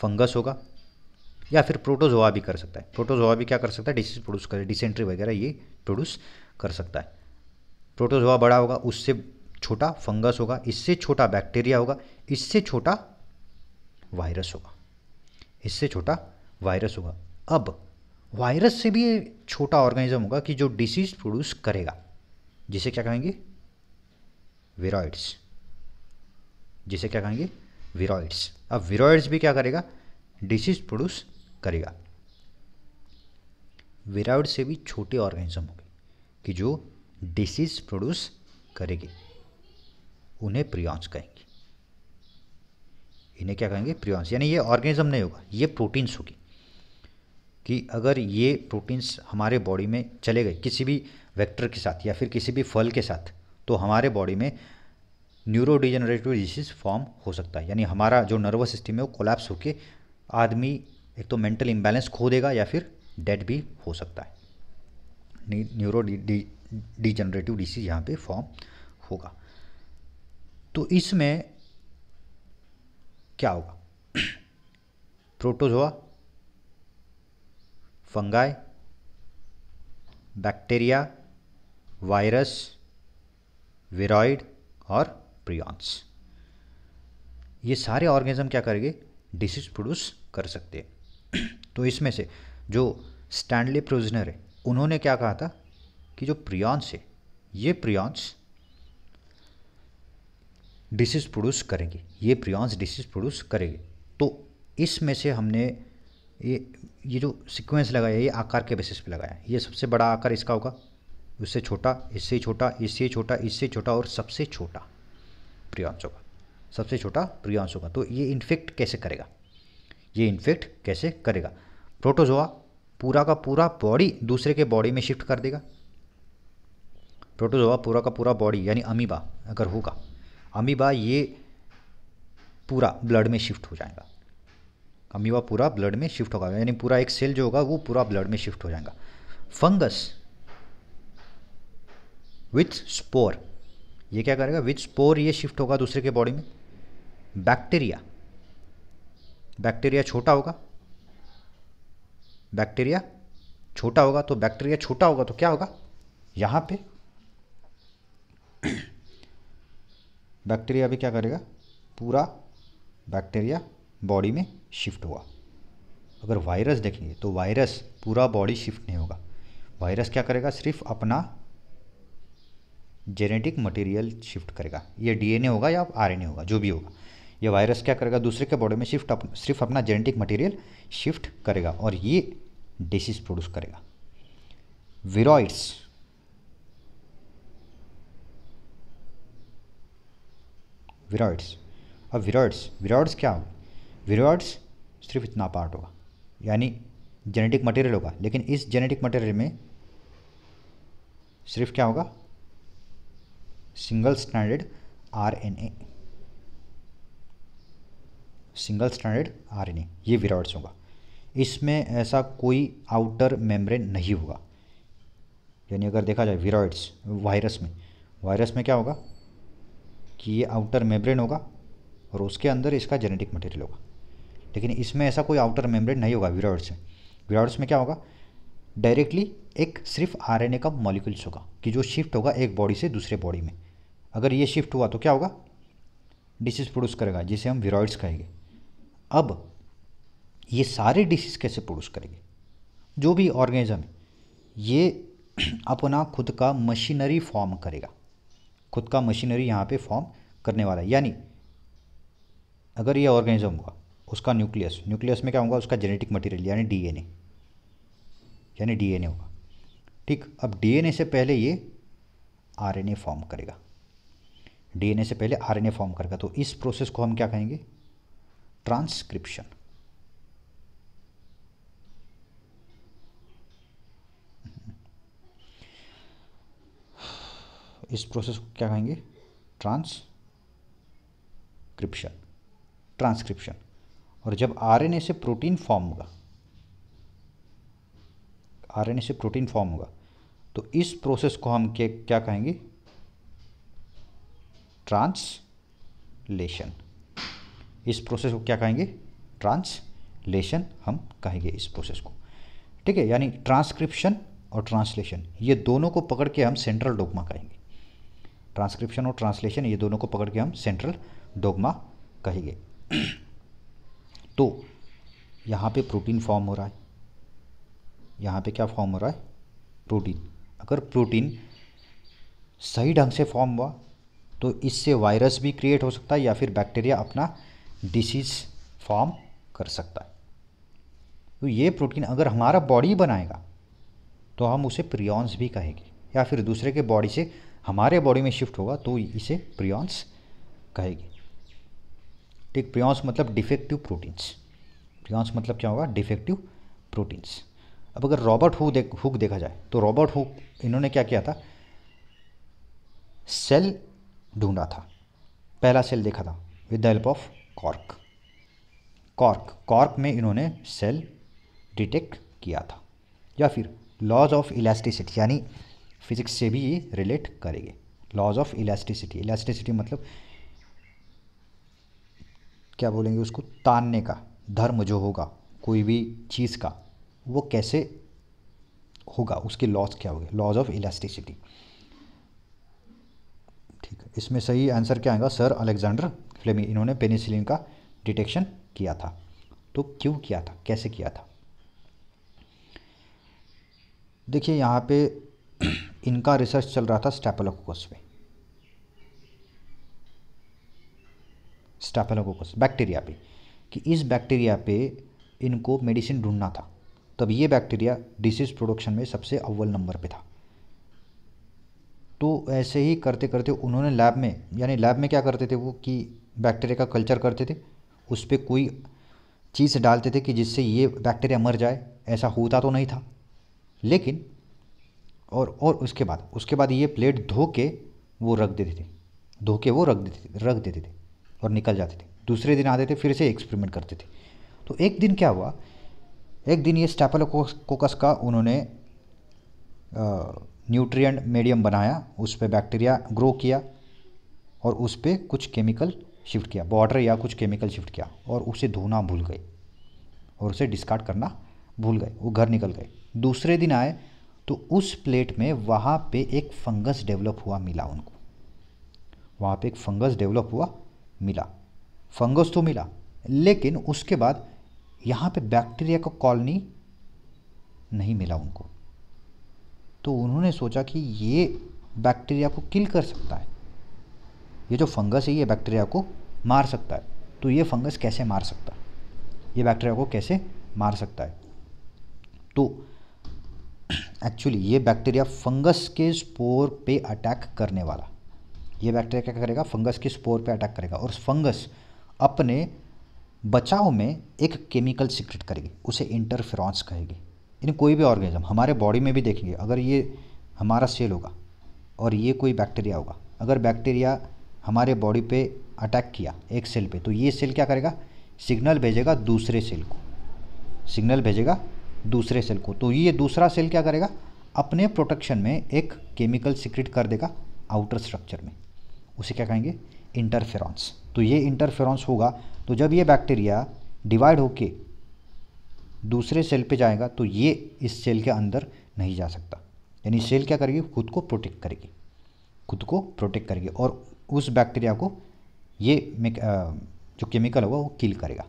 फंगस होगा या फिर प्रोटोजोआ भी कर सकता है प्रोटोजोआ भी क्या कर सकता है डिसीज प्रोड्यूस करे डिसेंट्री वगैरह ये प्रोड्यूस कर सकता है प्रोटोजोआ बड़ा होगा उससे छोटा फंगस होगा इससे छोटा बैक्टीरिया होगा इससे छोटा वायरस होगा इससे छोटा वायरस होगा अब वायरस से भी छोटा ऑर्गेनिज्म होगा कि जो डिसीज प्रोड्यूस करेगा जिसे क्या कहेंगे विराइड्स जिसे क्या कहेंगे विराइड्स अब विराइड्स भी क्या करेगा डिसीज प्रोड्यूस करेगा विराइड से भी छोटे ऑर्गेनिज्म होंगे कि जो डिसीज प्रोड्यूस करेगी उन्हें प्रियॉन्स कहेंगे इन्हें क्या कहेंगे प्रियॉन्स यानी ये ऑर्गेनिज्म नहीं होगा ये प्रोटीन्स होगी कि अगर ये प्रोटीन्स हमारे बॉडी में चले गए किसी भी वेक्टर के साथ या फिर किसी भी फल के साथ तो हमारे बॉडी में न्यूरोडिजेनरेटिव डिजीज फॉर्म हो सकता है यानी हमारा जो नर्वस सिस्टम है वो कोलैप्स होकर आदमी एक तो मेंटल इम्बैलेंस खो देगा या फिर डेड भी हो सकता है न्यूरो डिजनरेटिव डिसीज यहाँ पे फॉर्म होगा तो इसमें क्या होगा protozoa fungi bacteria virus viroid और प्रियॉन्स ये सारे ऑर्गेनिज्म क्या करेंगे डिसीज प्रोड्यूस कर सकते हैं तो इसमें से जो स्टैंडली प्रोजनर है उन्होंने क्या कहा था कि जो प्रियांश है ये प्रियांश डिसीज प्रोड्यूस करेंगे ये प्रियॉन्स डिसीज प्रोड्यूस करेंगे तो इसमें से हमने ये ये जो सीक्वेंस लगाया ये आकार के बेसिस पे लगाया ये सबसे बड़ा आकार इसका होगा उससे छोटा इससे छोटा इससे छोटा इससे छोटा और सबसे छोटा प्रियांश होगा सबसे छोटा प्रियॉन्स होगा तो ये इन्फेक्ट कैसे करेगा ये इन्फेक्ट कैसे करेगा प्रोटोजोआ पूरा का पूरा बॉडी दूसरे के बॉडी में शिफ्ट कर देगा प्रोटोजोआ पूरा का पूरा बॉडी यानी अमीबा अगर होगा अमीबा ये पूरा ब्लड में शिफ्ट हो जाएगा अमीबा पूरा ब्लड में शिफ्ट होगा यानी पूरा एक सेल जो होगा वो पूरा ब्लड में शिफ्ट हो जाएगा फंगस विथ स्पोर ये क्या करेगा विथ स्पोर ये शिफ्ट होगा दूसरे के बॉडी में बैक्टीरिया बैक्टीरिया छोटा होगा बैक्टीरिया छोटा होगा तो बैक्टीरिया छोटा होगा तो क्या होगा यहाँ पे बैक्टीरिया भी क्या करेगा पूरा बैक्टीरिया बॉडी में शिफ्ट हुआ अगर वायरस देखेंगे तो वायरस पूरा बॉडी शिफ्ट नहीं होगा वायरस क्या करेगा सिर्फ अपना जेनेटिक मटेरियल शिफ्ट करेगा ये डीएनए होगा या आरएनए होगा जो भी होगा ये वायरस क्या करेगा दूसरे के बॉडी में शिफ्ट अप, सिर्फ अपना जेनेटिक मटेरियल शिफ्ट करेगा और ये डिसीज प्रोड्यूस करेगा विरोइड्स विरोइड्स अब विरोइड्स विरोइड्स क्या होगा विरोइड्स सिर्फ इतना पार्ट होगा यानी जेनेटिक मटेरियल होगा लेकिन इस जेनेटिक मटेरियल में सिर्फ क्या होगा single standard RNA single standard RNA ये विरोइड्स होगा इसमें ऐसा कोई आउटर मेम्ब्रेन नहीं होगा यानी अगर देखा जाए वीरोइड्स वायरस में वायरस में क्या होगा कि ये आउटर मेम्ब्रेन होगा और उसके अंदर इसका जेनेटिक मटेरियल होगा लेकिन इसमें ऐसा कोई आउटर मेम्ब्रेन नहीं होगा वीरोइड्स में वीरोइड्स में क्या होगा डायरेक्टली एक सिर्फ ए का मॉलिक्यूल्स होगा कि जो शिफ्ट होगा एक बॉडी से दूसरे बॉडी में अगर ये शिफ्ट हुआ तो क्या होगा डिसीज प्रोड्यूस करेगा जिसे हम वीरोइड्स कहेंगे अब ये सारे डिशेस कैसे प्रोड्यूस करेंगे जो भी ऑर्गेनिज्म है ये अपना खुद का मशीनरी फॉर्म करेगा खुद का मशीनरी यहाँ पे फॉर्म करने वाला है यानी अगर ये ऑर्गेनिज्म हुआ उसका न्यूक्लियस न्यूक्लियस में क्या होगा उसका जेनेटिक मटेरियल यानी डीएनए यानी डीएनए होगा ठीक अब डीएनए से पहले ये आरएनए फॉर्म करेगा डीएनए से पहले आरएनए फॉर्म करेगा तो इस प्रोसेस को हम क्या कहेंगे ट्रांसक्रिप्शन इस प्रोसेस को क्या कहेंगे ट्रांसक्रिप्शन ट्रांसक्रिप्शन और जब आरएनए से प्रोटीन फॉर्म होगा आरएनए से प्रोटीन फॉर्म होगा तो इस प्रोसेस को हम क्या क्या कहेंगे ट्रांसलेशन इस प्रोसेस को क्या कहेंगे ट्रांसलेशन हम कहेंगे इस प्रोसेस को ठीक है यानी ट्रांसक्रिप्शन और ट्रांसलेशन ये दोनों को पकड़ के हम सेंट्रल डोगमा कहेंगे ट्रांसक्रिप्शन और ट्रांसलेशन ये दोनों को पकड़ के हम सेंट्रल डोगमा कहेंगे तो यहाँ पे प्रोटीन फॉर्म हो रहा है यहाँ पे क्या फॉर्म हो रहा है प्रोटीन अगर प्रोटीन सही ढंग से फॉर्म हुआ तो इससे वायरस भी क्रिएट हो सकता है या फिर बैक्टीरिया अपना डिसीज फॉर्म कर सकता है तो ये प्रोटीन अगर हमारा बॉडी बनाएगा तो हम उसे प्रियॉन्स भी कहेंगे या फिर दूसरे के बॉडी से हमारे बॉडी में शिफ्ट होगा तो इसे प्रियॉन्स कहेगी ठीक प्रियॉन्स मतलब डिफेक्टिव प्रोटीन्स प्रियॉन्स मतलब क्या होगा डिफेक्टिव प्रोटीन्स अब अगर रॉबर्ट हु देख हुक देखा जाए तो रॉबर्ट हुक इन्होंने क्या किया था सेल ढूंढा था पहला सेल देखा था with the help of cork cork cork में इन्होंने सेल डिटेक्ट किया था या फिर लॉज ऑफ इलास्टिसिटी यानी फिजिक्स से भी ये रिलेट करेंगे लॉज ऑफ इलास्टिसिटी इलास्टिसिटी मतलब क्या बोलेंगे उसको तानने का धर्म जो होगा कोई भी चीज़ का वो कैसे होगा उसके लॉज क्या होगा लॉज ऑफ इलास्टिसिटी ठीक है इसमें सही आंसर क्या आएगा सर अलेक्जेंडर फ्लेमिंग इन्होंने पेनिसिलिन का डिटेक्शन किया था तो क्यों किया था कैसे किया था देखिए यहाँ पे इनका रिसर्च चल रहा था स्टैपलोकोकस पे स्टैपलोकोकस बैक्टीरिया पे कि इस बैक्टीरिया पे इनको मेडिसिन ढूंढना था तब ये बैक्टीरिया डिसीज प्रोडक्शन में सबसे अव्वल नंबर पे था तो ऐसे ही करते करते उन्होंने लैब में यानी लैब में क्या करते थे वो कि बैक्टीरिया का कल्चर करते थे उस पर कोई चीज़ डालते थे कि जिससे ये बैक्टीरिया मर जाए ऐसा होता तो नहीं था लेकिन और और उसके बाद उसके बाद ये प्लेट धो के वो रख देते थे धो के वो रख देते थे रख देते थे और निकल जाते थे दूसरे दिन आते थे फिर से एक्सपेरिमेंट करते थे तो एक दिन क्या हुआ एक दिन ये कोकस का उन्होंने न्यूट्रिएंट मीडियम बनाया उस पर बैक्टीरिया ग्रो किया और उस पर कुछ केमिकल शिफ्ट किया बॉर्डर या कुछ केमिकल शिफ्ट किया और उसे धोना भूल गए और उसे डिस्कार्ड करना भूल गए वो घर निकल गए दूसरे दिन आए तो उस प्लेट में वहाँ पे एक फंगस डेवलप हुआ मिला उनको वहाँ पे एक फंगस डेवलप हुआ मिला फंगस तो मिला लेकिन उसके बाद यहाँ पे बैक्टीरिया का कॉलोनी नहीं मिला उनको तो उन्होंने सोचा कि ये बैक्टीरिया को किल कर सकता है ये जो फंगस है ये बैक्टीरिया को मार सकता है तो ये फंगस कैसे मार सकता है ये बैक्टीरिया को कैसे मार सकता है तो एक्चुअली ये बैक्टीरिया फंगस के स्पोर पे अटैक करने वाला ये बैक्टीरिया क्या करेगा फंगस के स्पोर पे अटैक करेगा और फंगस अपने बचाव में एक केमिकल सीक्रेट करेगी उसे इंटरफ्रॉन्स कहेगी इन कोई भी ऑर्गेनिज्म हमारे बॉडी में भी देखेंगे अगर ये हमारा सेल होगा और ये कोई बैक्टीरिया होगा अगर बैक्टीरिया हमारे बॉडी पे अटैक किया एक सेल पे तो ये सेल क्या करेगा सिग्नल भेजेगा दूसरे सेल को सिग्नल भेजेगा दूसरे सेल को तो ये दूसरा सेल क्या करेगा अपने प्रोटेक्शन में एक केमिकल सिक्रिट कर देगा आउटर स्ट्रक्चर में उसे क्या कहेंगे इंटरफेरॉन्स तो ये इंटरफेरॉन्स होगा तो जब ये बैक्टीरिया डिवाइड होके दूसरे सेल पे जाएगा तो ये इस सेल के अंदर नहीं जा सकता यानी सेल क्या करेगी खुद को प्रोटेक्ट करेगी खुद को प्रोटेक्ट करेगी और उस बैक्टीरिया को ये जो केमिकल होगा वो किल करेगा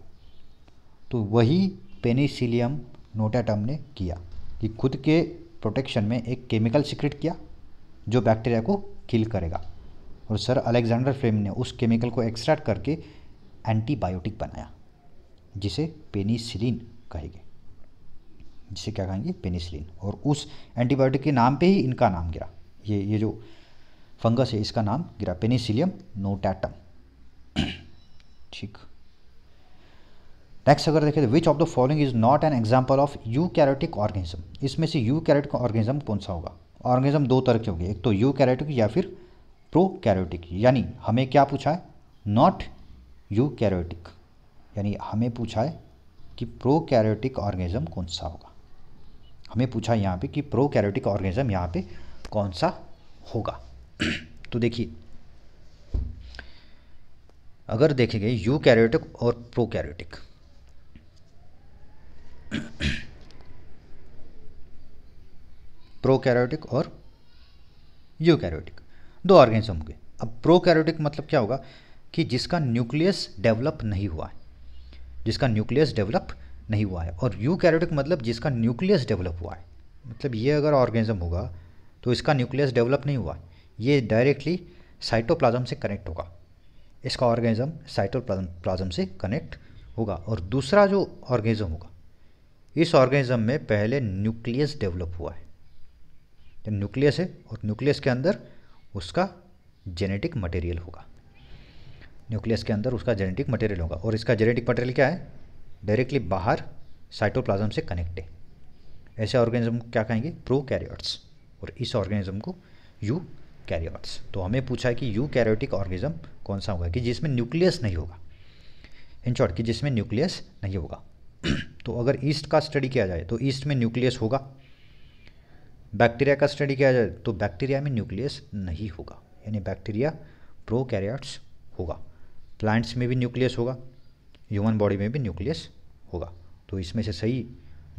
तो वही पेनिसिलियम नोटाटम ने किया कि खुद के प्रोटेक्शन में एक केमिकल सीक्रेट किया जो बैक्टीरिया को किल करेगा और सर अलेक्जेंडर फ्लेम ने उस केमिकल को एक्सट्रैक्ट करके एंटीबायोटिक बनाया जिसे पेनिसिलिन कहेंगे जिसे क्या कहेंगे पेनिसिलिन और उस एंटीबायोटिक के नाम पे ही इनका नाम गिरा ये ये जो फंगस है इसका नाम गिरा पेनिसिलियम नोटैटम ठीक नेक्स्ट अगर देखें तो which of the following is not an example of eukaryotic organism इसमें से यू कैरेटिक ऑर्गेनिज्म कौन सा होगा ऑर्गेनिज्म दो तरह के होंगे एक तो यू कैरेटिक या फिर प्रो कैरोटिक यानी हमें क्या पूछा है नॉट यू कैरेटिक यानी हमें पूछा है कि प्रो कैरेटिक ऑर्गेनिज्म कौन सा होगा हमें पूछा यहाँ पे कि प्रो कैरेटिक ऑर्गेनिज्म यहाँ पे कौन सा होगा तो देखिए अगर देखेंगे यू कैरेटिक और प्रो कैरेटिक प्रोकैरियोटिक और यूकैरियोटिक दो ऑर्गेनिज्म होंगे अब प्रोकैरियोटिक मतलब क्या होगा कि जिसका न्यूक्लियस डेवलप नहीं हुआ है जिसका न्यूक्लियस डेवलप नहीं हुआ है और यूकैरियोटिक मतलब जिसका न्यूक्लियस डेवलप हुआ है मतलब ये अगर ऑर्गेनिज्म होगा तो इसका न्यूक्लियस डेवलप नहीं हुआ है ये डायरेक्टली साइटोप्लाज्म से कनेक्ट होगा इसका ऑर्गेनिज्म साइटोप्लाज्म से कनेक्ट होगा और दूसरा जो ऑर्गेनिज्म होगा इस ऑर्गेनिज्म में पहले न्यूक्लियस डेवलप हुआ है तो न्यूक्लियस है और न्यूक्लियस के अंदर उसका जेनेटिक मटेरियल होगा न्यूक्लियस के अंदर उसका जेनेटिक मटेरियल होगा और इसका जेनेटिक मटेरियल क्या है डायरेक्टली बाहर साइटोप्लाज्म से कनेक्ट है ऐसे ऑर्गेनिज्म को क्या कहेंगे प्रो कैरियट्स और इस ऑर्गेनिज्म को यू कैरियट्स तो हमें पूछा है कि यू कैरियोटिक ऑर्गेनिज्म कौन सा होगा कि जिसमें न्यूक्लियस नहीं होगा इन शॉर्ट कि जिसमें न्यूक्लियस नहीं होगा तो अगर ईस्ट का स्टडी किया जाए तो ईस्ट में न्यूक्लियस होगा बैक्टीरिया का स्टडी किया जाए तो बैक्टीरिया में न्यूक्लियस नहीं होगा यानी बैक्टीरिया प्रो होगा प्लांट्स में भी न्यूक्लियस होगा ह्यूमन बॉडी में भी न्यूक्लियस होगा तो इसमें से सही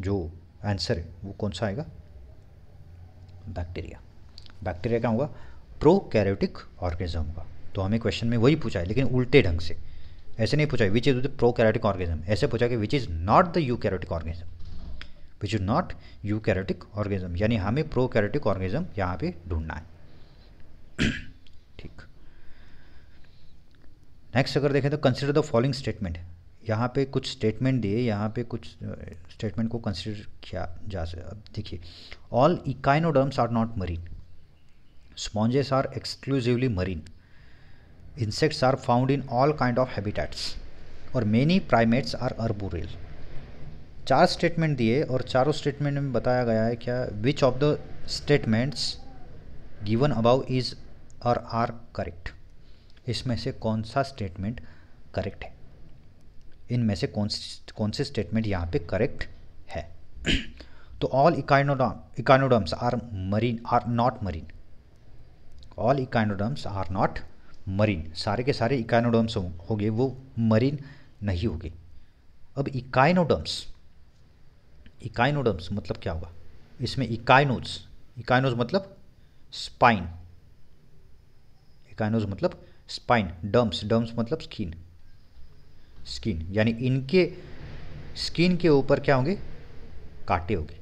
जो आंसर है वो कौन सा आएगा बैक्टीरिया बैक्टीरिया क्या होगा प्रो कैरोटिक ऑर्गेजम होगा तो हमें क्वेश्चन में वही पूछा है लेकिन उल्टे ढंग से ऐसे नहीं पूछा which is the prokaryotic organism ऐसे पूछा कि which is not the eukaryotic organism which is not eukaryotic organism यानी हमें प्रो कैरोटिक ऑर्गेजम यहाँ पे ढूंढना है ठीक नेक्स्ट अगर देखें तो कंसिडर द फॉलोइंग स्टेटमेंट यहाँ पे कुछ स्टेटमेंट दिए यहाँ पे कुछ स्टेटमेंट को कंसिडर किया जा अब देखिए all echinoderms are not marine sponges are exclusively marine Insects are found in all kind of habitats और many primates are arboreal. चार स्टेटमेंट दिए और चारों स्टेटमेंट में बताया गया है क्या which of the statements given about is और आर करेक्ट इसमें से कौन सा स्टेटमेंट करेक्ट है इनमें से कौन कौन से स्टेटमेंट यहाँ पे करेक्ट है तो all echinoderm echinoderms are marine are not marine all echinoderms are not marine सारे के सारे इकाइनोडर्म्स हो गए वो मरीन नहीं होगी अब इकाइनोडर्म्स इकाइनोडर्म्स मतलब क्या होगा इसमें इकाइनोज इकाइनोज मतलब स्पाइन इकाइनोज मतलब स्पाइन डम्स डम्स मतलब स्किन स्किन यानी इनके स्किन के ऊपर क्या होंगे काटे होंगे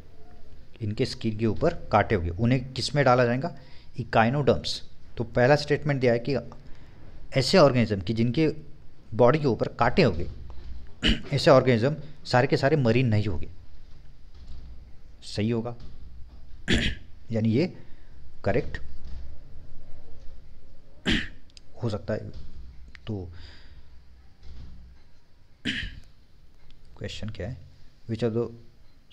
इनके स्किन के ऊपर काटे होंगे उन्हें किस में डाला जाएगा इकाइनोडम्स तो पहला स्टेटमेंट दिया है कि ऐसे ऑर्गेनिज्म की जिनके बॉडी के ऊपर कांटे होंगे ऐसे ऑर्गेनिज्म सारे के सारे मरीन नहीं होंगे सही होगा यानी ये करेक्ट हो सकता है तो क्वेश्चन क्या है which are the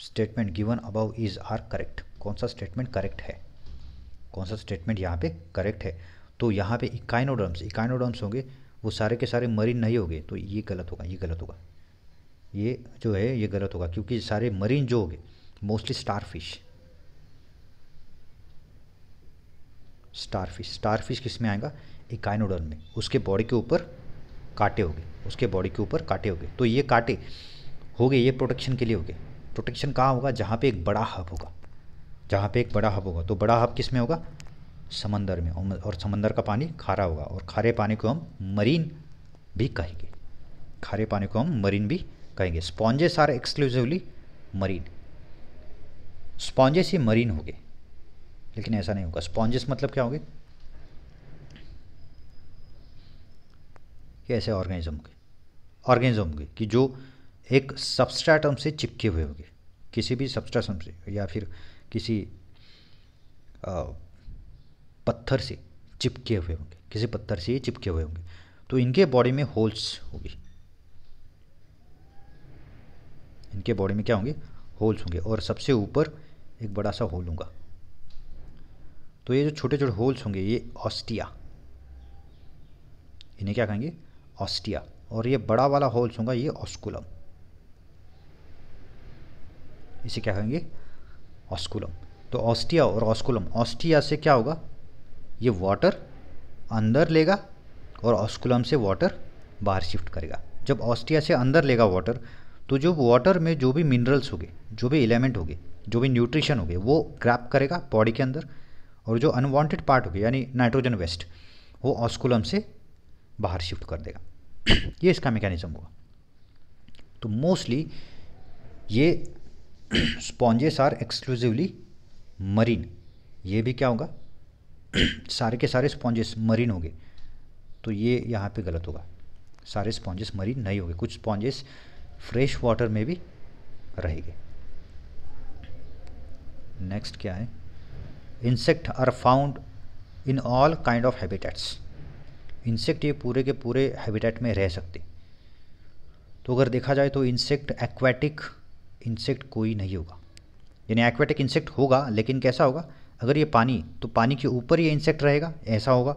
statement given about is are correct कौन सा स्टेटमेंट करेक्ट है कौन सा स्टेटमेंट यहाँ पे करेक्ट है तो यहाँ पे इकाइनोडर्म्स इकाइनोडर्म्स होंगे वो सारे के सारे मरीन नहीं होंगे तो ये गलत होगा ये गलत होगा ये जो है ये गलत होगा क्योंकि सारे मरीन जो होंगे mostly starfish starfish starfish किस में आएगा इकाइनोडर्म में उसके बॉडी के ऊपर काटे होंगे उसके बॉडी के ऊपर काटे होंगे तो ये काटे हो गए ये प्रोटेक्शन के लिए हो गए प्रोटेक्शन कहाँ होगा जहाँ पे एक बड़ा हब होगा जहाँ पे एक बड़ा हब होगा तो बड़ा हब किस में होगा समंदर में और समंदर का पानी खारा होगा और खारे पानी को हम मरीन भी कहेंगे खारे पानी को हम मरीन भी कहेंगे sponges are exclusively marine sponges ही मरीन होंगे लेकिन ऐसा नहीं होगा स्पॉन्जेस मतलब क्या होंगे ऐसे ऑर्गेनिज्म होंगे ऑर्गेनिज्म होंगे कि जो एक सबस्ट्रैटम से चिपके हुए होंगे किसी भी सबस्ट्रैटम से या फिर किसी आ, पत्थर से चिपके हुए होंगे किसी पत्थर से ये चिपके हुए होंगे तो इनके बॉडी में होल्स होगी इनके बॉडी में क्या होंगे होल्स होंगे और सबसे ऊपर एक बड़ा सा होल होगा तो ये जो छोटे छोटे होल्स होंगे ये ऑस्टिया इन्हें क्या कहेंगे ऑस्टिया और ये बड़ा वाला होल्स होगा ये ऑस्कुलम इसे क्या कहेंगे ऑस्कुलम तो ऑस्टिया और ऑस्कुलम ऑस्टिया से क्या होगा ये वाटर अंदर लेगा और ऑस्कुलम से वाटर बाहर शिफ्ट करेगा जब ऑस्टिया से अंदर लेगा वाटर तो जो वाटर में जो भी मिनरल्स होंगे जो भी एलिमेंट होंगे जो भी न्यूट्रिशन होंगे वो ग्रैप करेगा बॉडी के अंदर और जो अनवांटेड पार्ट होगी यानी नाइट्रोजन वेस्ट वो ऑस्कुलम से बाहर शिफ्ट कर देगा ये इसका मैकेनिज्म हुआ तो मोस्टली ये स्पॉन्जेस आर एक्सक्लूसिवली मरीन ये भी क्या होगा सारे के सारे स्पॉन्जेस मरीन होंगे तो ये यहाँ पे गलत होगा सारे स्पॉन्जेस मरीन नहीं होंगे कुछ स्पॉन्जेस फ्रेश वाटर में भी रहेंगे नेक्स्ट क्या है insect are found in all kind of habitats insect ये पूरे के पूरे हैबिटेट में रह सकते तो अगर देखा जाए तो इंसेक्ट एक्वेटिक इंसेक्ट कोई नहीं होगा यानी एक्वेटिक इंसेक्ट होगा लेकिन कैसा होगा अगर ये पानी तो पानी के ऊपर ये इंसेक्ट रहेगा ऐसा होगा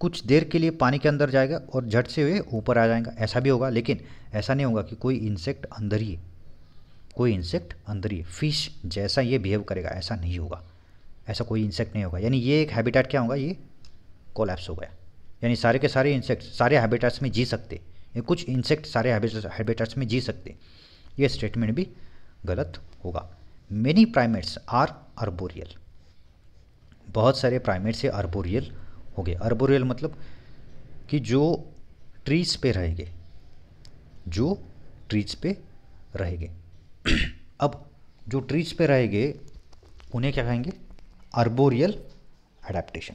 कुछ देर के लिए पानी के अंदर जाएगा और झट से वे ऊपर आ जाएगा ऐसा भी होगा लेकिन ऐसा नहीं होगा कि कोई इंसेक्ट अंदर ही कोई इंसेक्ट अंदर ही फिश जैसा ये बिहेव करेगा ऐसा नहीं होगा ऐसा कोई इंसेक्ट नहीं होगा यानी ये एक हैबिटेट क्या होगा ये कोलैप्स हो गया यानी सारे के सारे इंसेक्ट सारे हैबिटेट्स में जी सकते ये कुछ इंसेक्ट सारे हैबिटेट्स में जी सकते ये स्टेटमेंट भी गलत होगा मेनी प्राइमेट्स आर अर्बोरियल बहुत सारे प्राइमेट से अर्बोरियल हो गए अर्बोरियल मतलब कि जो ट्रीज पे रहेंगे जो ट्रीज पे रहेंगे अब जो ट्रीज पे रहेंगे उन्हें क्या कहेंगे अर्बोरियल अडेप्टेशन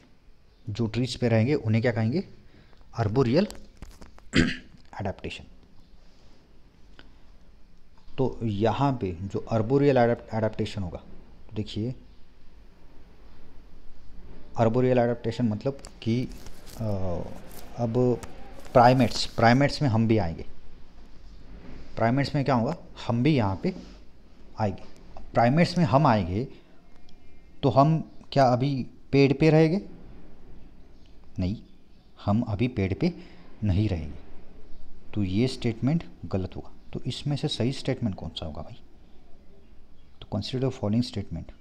जो ट्रीज पे रहेंगे उन्हें क्या कहेंगे अर्बोरियल अडेप्टेशन तो यहाँ पे जो अर्बोरियल अडेप्टेशन होगा देखिए अर्बोरियल अडाप्टेशन मतलब कि अब प्राइमेट्स प्राइमेट्स में हम भी आएंगे प्राइमेट्स में क्या होगा हम भी यहाँ पे आएंगे प्राइमेट्स में हम आएंगे तो हम क्या अभी पेड़ पे रहेंगे नहीं हम अभी पेड़ पे नहीं रहेंगे तो ये स्टेटमेंट गलत हुआ तो इसमें से सही स्टेटमेंट कौन सा होगा भाई तो consider following statement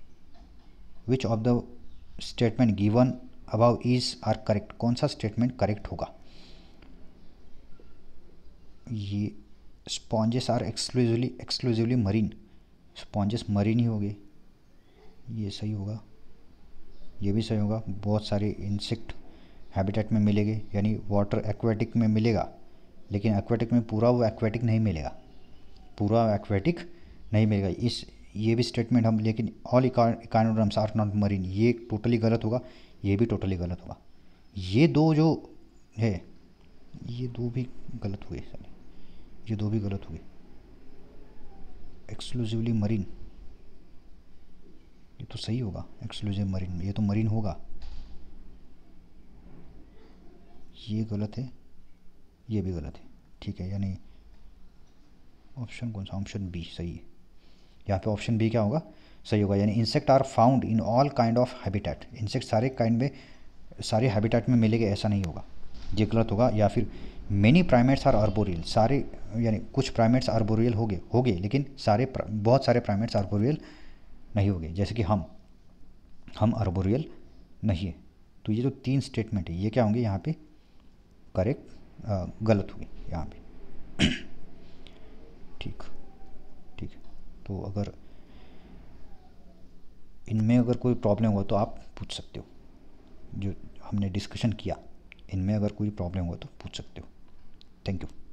which of the statement given about is are correct कौन सा स्टेटमेंट करेक्ट होगा ये sponges are exclusively exclusively marine sponges marine ही हो गए ये सही होगा ये भी सही होगा बहुत सारे इंसेक्ट हैबिटेट में मिलेंगे यानी वाटर एक्वेटिक में मिलेगा लेकिन एक्वेटिक में पूरा वो एक्वेटिक नहीं मिलेगा पूरा एक्वेटिक नहीं मिलेगा इस ये भी स्टेटमेंट हम लेकिन all echinoderms are not marine ये टोटली गलत होगा ये भी टोटली गलत होगा ये दो जो है ये दो भी गलत हुए सर ये दो भी गलत हुए एक्सक्लूसिवली मरीन ये तो सही होगा एक्सक्लूसिव मरीन ये तो मरीन होगा ये गलत है ये भी गलत है ठीक है यानी ऑप्शन कौन सा ऑप्शन बी सही है यहाँ पे ऑप्शन बी क्या होगा सही होगा यानी insect are found in all kind of habitat insect सारे काइंड में सारे हैबिटेट में मिलेगा ऐसा नहीं होगा ये गलत होगा या फिर मेनी प्राइमेट्स आर आर्बोरियल सारे यानी कुछ प्राइमेट्स आर्बोरियल हो गए हो गए लेकिन सारे बहुत सारे प्राइमेट्स आर्बोरियल नहीं हो गए जैसे कि हम हम आर्बोरियल नहीं है तो ये जो तो तीन स्टेटमेंट है ये क्या होंगे यहाँ पे करेक्ट गलत होगी यहाँ पे ठीक तो अगर इनमें अगर कोई प्रॉब्लम हुआ तो आप पूछ सकते हो जो हमने डिस्कशन किया इनमें अगर कोई प्रॉब्लम हुआ तो पूछ सकते हो थैंक यू